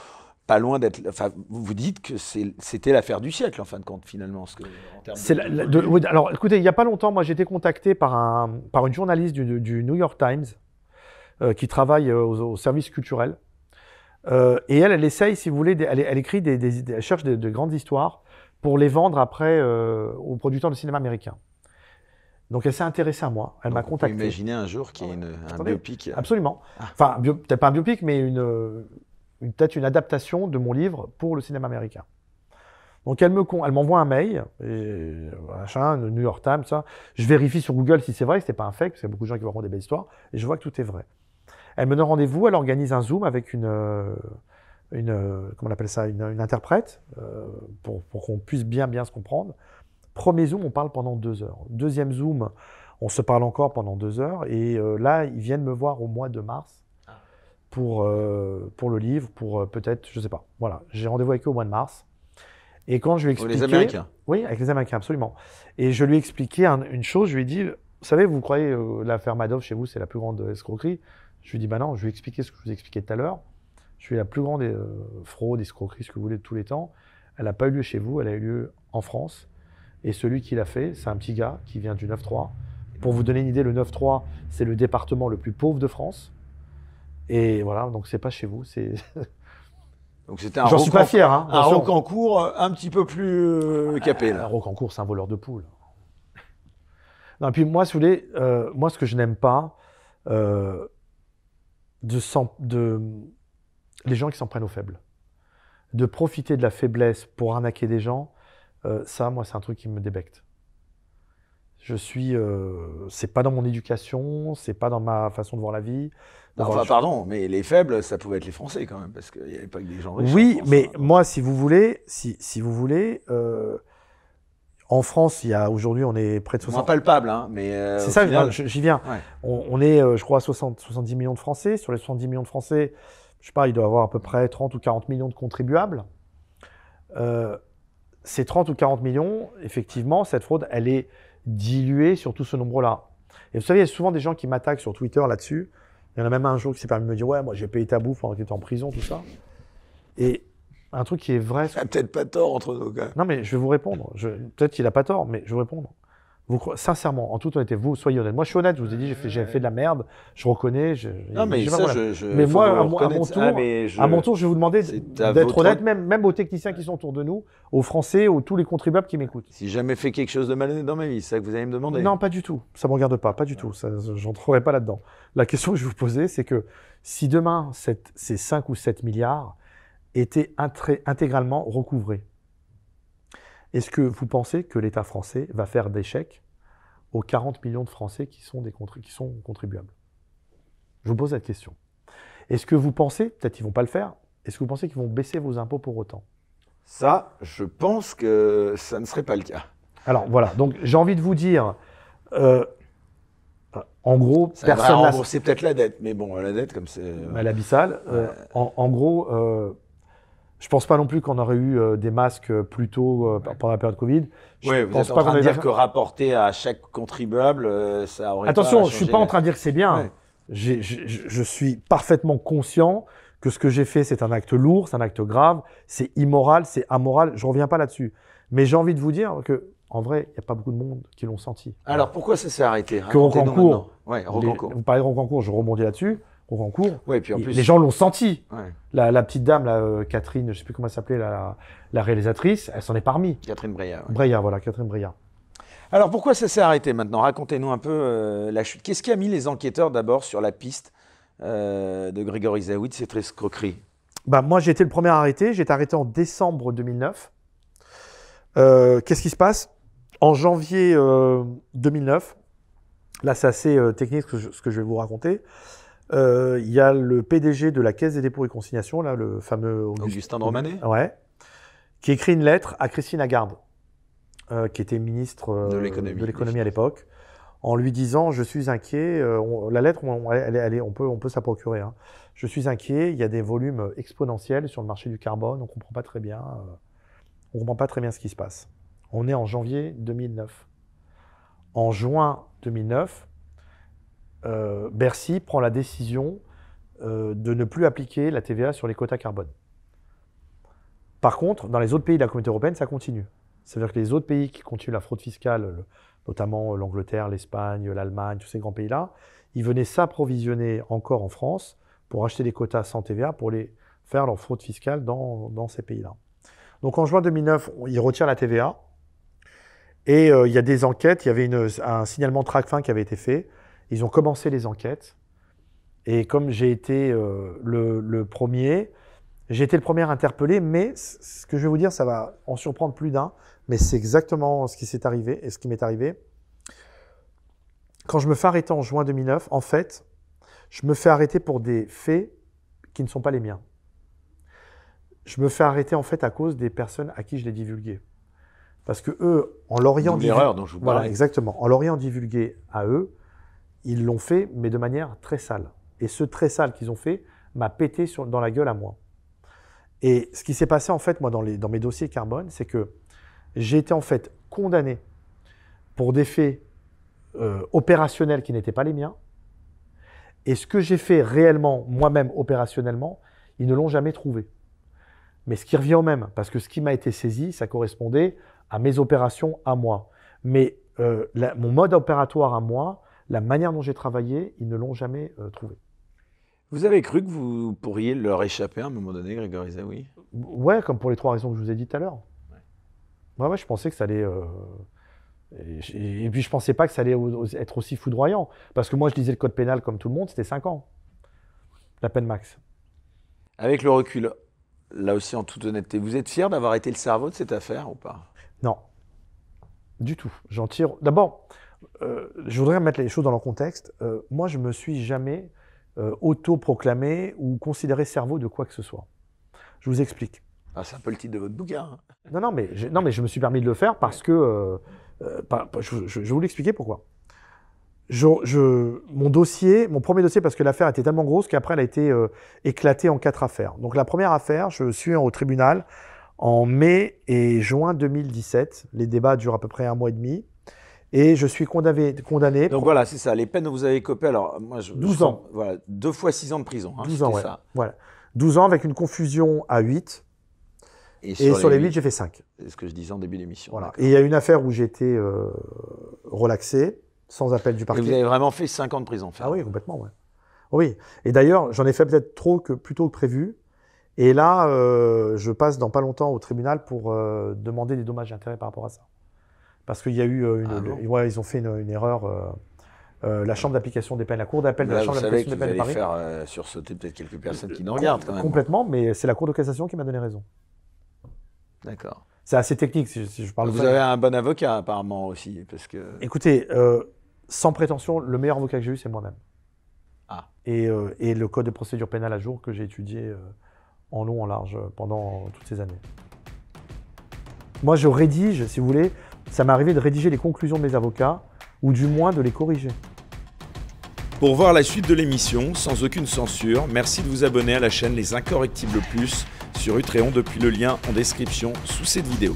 Speaker 1: pas loin d'être. Enfin, vous dites que c'était l'affaire du siècle, en fin de compte, finalement. alors,
Speaker 2: écoutez, il n'y a pas longtemps, moi, j'ai été contacté par, une journaliste du, New York Times qui travaille au, service culturel euh, et elle, elle essaye, si vous voulez, elle, écrit des, des, elle cherche de, grandes histoires pour les vendre après euh, aux producteurs de cinéma américain. Donc elle s'est intéressée à moi, elle m'a contacté. Imaginez
Speaker 1: un jour qu'il y ait une, un biopic. Absolument. Ah.
Speaker 2: Enfin, peut-être pas un biopic, mais une, une peut-être une adaptation de mon livre pour le cinéma américain. Donc elle me elle m'envoie un mail, et, New York Times, ça. Je vérifie sur Google si c'est vrai, c'est pas un fake, parce qu'il y a beaucoup de gens qui vont des belles histoires, et je vois que tout est vrai. Elle me donne rendez-vous, elle organise un Zoom avec une, euh, une euh, comment on appelle ça, une, interprète, euh, pour, qu'on puisse bien, bien se comprendre. Premier Zoom, on parle pendant deux heures. Deuxième Zoom, on se parle encore pendant deux heures. Et là, ils viennent me voir au mois de mars ah. pour, pour le livre, pour peut-être, je ne sais pas. Voilà, j'ai rendez-vous avec eux au mois de mars. Et quand je lui expliquais... les Américains Oui, avec les Américains, absolument. Et je lui expliquais une chose, je lui ai dit, vous savez, vous croyez l'affaire Madoff chez vous, c'est la plus grande escroquerie. Je lui dis, bah non, je vais expliquer ce que je vous expliquais tout à l'heure. Je suis la plus grande euh, fraude, escroquerie, ce que vous voulez de tous les temps. Elle n'a pas eu lieu chez vous, elle a eu lieu en France. Et celui qui l'a fait, c'est un petit gars qui vient du 9-3. Pour vous donner une idée, le 9-3, c'est le département le plus pauvre de France. Et voilà, donc c'est pas chez vous, c'est.
Speaker 1: Donc c'était un J'en suis pas fier, hein. Un roc en euh, un petit peu plus euh, ah, capé, là. Un roc c'est
Speaker 2: un voleur de poule. Non, et puis moi, si vous voulez, moi, ce que je n'aime pas, de, les gens qui s'en prennent aux faibles. De profiter de la faiblesse pour arnaquer des gens, euh, ça, moi, c'est un truc qui me débecte. Je suis, euh, c'est pas dans mon éducation, c'est pas dans ma façon de voir la vie. enfin,
Speaker 1: pardon, mais les faibles, ça pouvait être les Français quand même, parce qu'il n'y avait pas que des gens riches. Oui, mais
Speaker 2: euh, moi, si vous voulez, si, si vous voulez, en France, il y a aujourd'hui, on est près de 60. Moins
Speaker 1: palpable, hein, mais. Euh, c'est ça, j'y viens.
Speaker 2: On, est, euh, je crois, à 60, 70 millions de Français. Sur les 70 millions de Français, je sais pas, il doit y avoir à peu près 30 ou 40 millions de contribuables. Euh, ces 30 ou 40 millions, effectivement, cette fraude, elle est diluée sur tout ce nombre-là. Et vous savez, il y a souvent des gens qui m'attaquent sur Twitter là-dessus. Il y en a même un jour qui s'est permis de me dire Ouais, moi j'ai payé ta bouffe pendant que en prison, tout ça. Et un truc qui est vrai. Il n'a peut-être pas tort entre nos Quand Non, mais je vais vous répondre. Je... Peut-être qu'il n'a pas tort, mais je vais vous répondre. Vous, sincèrement, en toute honnêteté, vous soyez honnête. Moi, je suis honnête. Je vous ai dit, j'ai fait, fait de la merde. Je reconnais. non, mais Mais moi, ah, à, mon tour, je... vais vous demander d'être honnête, même, même aux techniciens qui sont autour de nous, aux Français, aux tous les contribuables qui m'écoutent. Si jamais
Speaker 1: fait quelque chose de malhonnête dans ma vie, c'est ça que vous allez me
Speaker 2: demander. Non, pas du tout. Ça me regarde pas, pas du tout. Je n'entrerai pas là-dedans. La question que je vous posais, c'est que si demain, ces 5 ou 7 milliards était intégralement recouvré. Est-ce que vous pensez que l'État français va faire des aux 40 millions de Français qui sont, des qui sont contribuables Je vous pose cette question. Est-ce que vous pensez, peut-être qu'ils ne vont pas le faire, est-ce que vous pensez qu'ils vont baisser vos impôts pour autant
Speaker 1: Ça, je pense que ça ne serait pas le cas.
Speaker 2: Alors voilà, donc j'ai envie de vous dire, euh, en gros, C'est personne.
Speaker 1: peut-être la dette, mais bon, la dette comme c'est. Euh, l'Abyssal, euh,
Speaker 2: en, en, gros, euh, je pense pas non plus qu'on aurait eu euh, des masques euh, plus tôt rapport euh, pendant la période Covid. Je pense vous êtes pas en train de dire que
Speaker 1: rapporter à chaque contribuable, ça aurait Attention, pas je suis pas en train de
Speaker 2: dire que c'est bien. je suis parfaitement conscient que ce que j'ai fait, c'est un acte lourd, c'est un acte grave, c'est immoral, c'est amoral. Je reviens pas là-dessus. Mais j'ai envie de vous dire que, en vrai, il n'y a pas beaucoup de monde qui l'ont senti. Alors
Speaker 1: pourquoi ça s'est arrêté Que Roncancourt, ouais, vous
Speaker 2: parlez de Roncancourt, je rebondis là-dessus au Rancourt. Ouais, puis en plus... Les gens l'ont senti. La, petite dame, la, euh, Catherine, je sais plus comment elle s'appelait, la, réalisatrice, elle s'en est parmi. Catherine Breillat. voilà, Catherine Breillat.
Speaker 1: Alors pourquoi ça s'est arrêté maintenant Racontez-nous un peu euh, la chute. Qu'est-ce qui a mis les enquêteurs d'abord sur la piste euh, de Grégory zawit C'est très escroquerie
Speaker 2: bah, Moi, j'ai été le premier arrêté. J'ai été arrêté en décembre 2009. Qu'est-ce qui se passe En janvier 2009, là c'est assez technique ce que, je, vais vous raconter, euh, il y a le PDG de la Caisse des dépôts et consignations, là, le fameux Augustin Romanet, ouais, qui écrit une lettre à Christine Lagarde, euh, qui était ministre euh, de l'économie à l'époque, en lui disant Je suis inquiet. la lettre, on, on peut, on peut s'en procurer. Hein. Je suis inquiet, il y a des volumes exponentiels sur le marché du carbone, on ne comprend pas très bien. comprend pas très bien ce qui se passe. On est en janvier 2009. En juin 2009, euh, Bercy prend la décision euh, de ne plus appliquer la TVA sur les quotas carbone. Par contre, dans les autres pays de la communauté européenne, ça continue. C'est-à-dire que les autres pays qui continuent la fraude fiscale, notamment euh, l'Angleterre, l'Espagne, l'Allemagne, tous ces grands pays-là, ils venaient s'approvisionner encore en France pour acheter des quotas sans TVA pour les faire leur fraude fiscale dans, ces pays-là. Donc en juin 2009, ils retirent la TVA. Et il y a des enquêtes, il y avait un signalement TRACFIN qui avait été fait ils ont commencé les enquêtes. Et comme j'ai été euh, le, premier, j'ai été le premier interpellé, mais ce que je vais vous dire, ça va en surprendre plus d'un, mais c'est exactement ce qui s'est arrivé et ce qui m'est arrivé. Quand je me fais arrêter en juin 2009, en fait, je me fais arrêter pour des faits qui ne sont pas les miens. Je me fais arrêter en fait à cause des personnes à qui je l'ai divulgué. Parce que eux, en l'Orient... L'erreur Voilà, exactement. En l'Orient divulgué à eux, ils l'ont fait, mais de manière très sale. Et ce très sale qu'ils ont fait m'a pété dans la gueule à moi. Et ce qui s'est passé, en fait, moi, dans, les, dans mes dossiers carbone, c'est que j'ai été, en fait, condamné pour des faits euh, opérationnels qui n'étaient pas les miens. Et ce que j'ai fait réellement, moi-même, opérationnellement, ils ne l'ont jamais trouvé. Mais ce qui revient au même, parce que ce qui m'a été saisi, ça correspondait à mes opérations à moi. Mais euh, mon mode opératoire à moi la manière dont j'ai travaillé, ils ne l'ont jamais euh, trouvé.
Speaker 1: Vous avez cru que vous pourriez leur échapper à un moment donné, Grégory Zawi
Speaker 2: Ouais, comme pour les trois raisons que je vous ai dites tout à l'heure. Ouais. ouais, je pensais que ça allait. Euh, et, puis je pensais pas que ça allait être aussi foudroyant. Parce que moi, je lisais le code pénal comme tout le monde, c'était 5 ans. La peine max.
Speaker 1: Avec le recul, là aussi en toute honnêteté, vous êtes fier d'avoir été le cerveau de cette affaire ou pas
Speaker 2: Non. Du tout. J'en tire. D'abord, euh, je voudrais mettre les choses dans leur contexte. Euh, moi, je me suis jamais euh, autoproclamé ou considéré cerveau de quoi que ce soit. Je vous explique.
Speaker 1: Ah, c'est un peu le titre de votre bouquin. Hein.
Speaker 2: Non, non, mais je, non, mais je me suis permis de le faire parce que. je, vais vous l'expliquer pourquoi. mon dossier, mon premier dossier, parce que l'affaire était tellement grosse qu'après elle a été éclatée en quatre affaires. Donc la première affaire, je suis au tribunal en mai et juin 2017. Les débats durent à peu près un mois et demi et je suis condamné. Donc voilà,
Speaker 1: c'est ça, les peines que vous avez copées, alors moi je. 12 ans. Voilà, deux fois 6 ans de prison. 12 hein, ans,
Speaker 2: Voilà. 12 ans avec une confusion à 8.
Speaker 1: Et, sur, les 8, j'ai fait 5. C'est ce que je disais en début d'émission. Voilà. Et il
Speaker 2: y a une affaire où j'étais été euh, relaxé, sans appel du parquet. vous avez
Speaker 1: vraiment fait 5 ans de prison, Ah oui, complètement,
Speaker 2: ouais. Oui. Et d'ailleurs, j'en ai fait peut-être trop que plutôt que prévu. Et là, euh, je passe dans pas longtemps au tribunal pour euh, demander des dommages et intérêts par rapport à ça. Parce qu'il y a eu euh, ah ouais, ils ont fait une, erreur. Euh, euh, la chambre d'application des peines, la cour d'appel de la chambre d'application des peines de Paris. Vous
Speaker 1: allez faire sursauter peut-être quelques personnes qui nous regardent quand même. Complètement,
Speaker 2: mais c'est la cour de cassation qui m'a donné raison. D'accord. C'est assez technique si je, parle de parle. Vous
Speaker 1: avez un bon avocat apparemment aussi, parce que. Écoutez,
Speaker 2: sans prétention, le meilleur avocat que j'ai eu, c'est moi-même. Ah. Et, et, le code de procédure pénale à jour que j'ai étudié en long, en large pendant toutes ces années. Moi, je rédige, si vous voulez, ça m'est arrivé de rédiger les conclusions de mes avocats, ou du moins de les corriger.
Speaker 1: Pour voir la suite de l'émission, sans aucune censure, merci de vous abonner à la chaîne Les Incorrectibles Plus sur Utreon depuis le lien en description sous cette vidéo.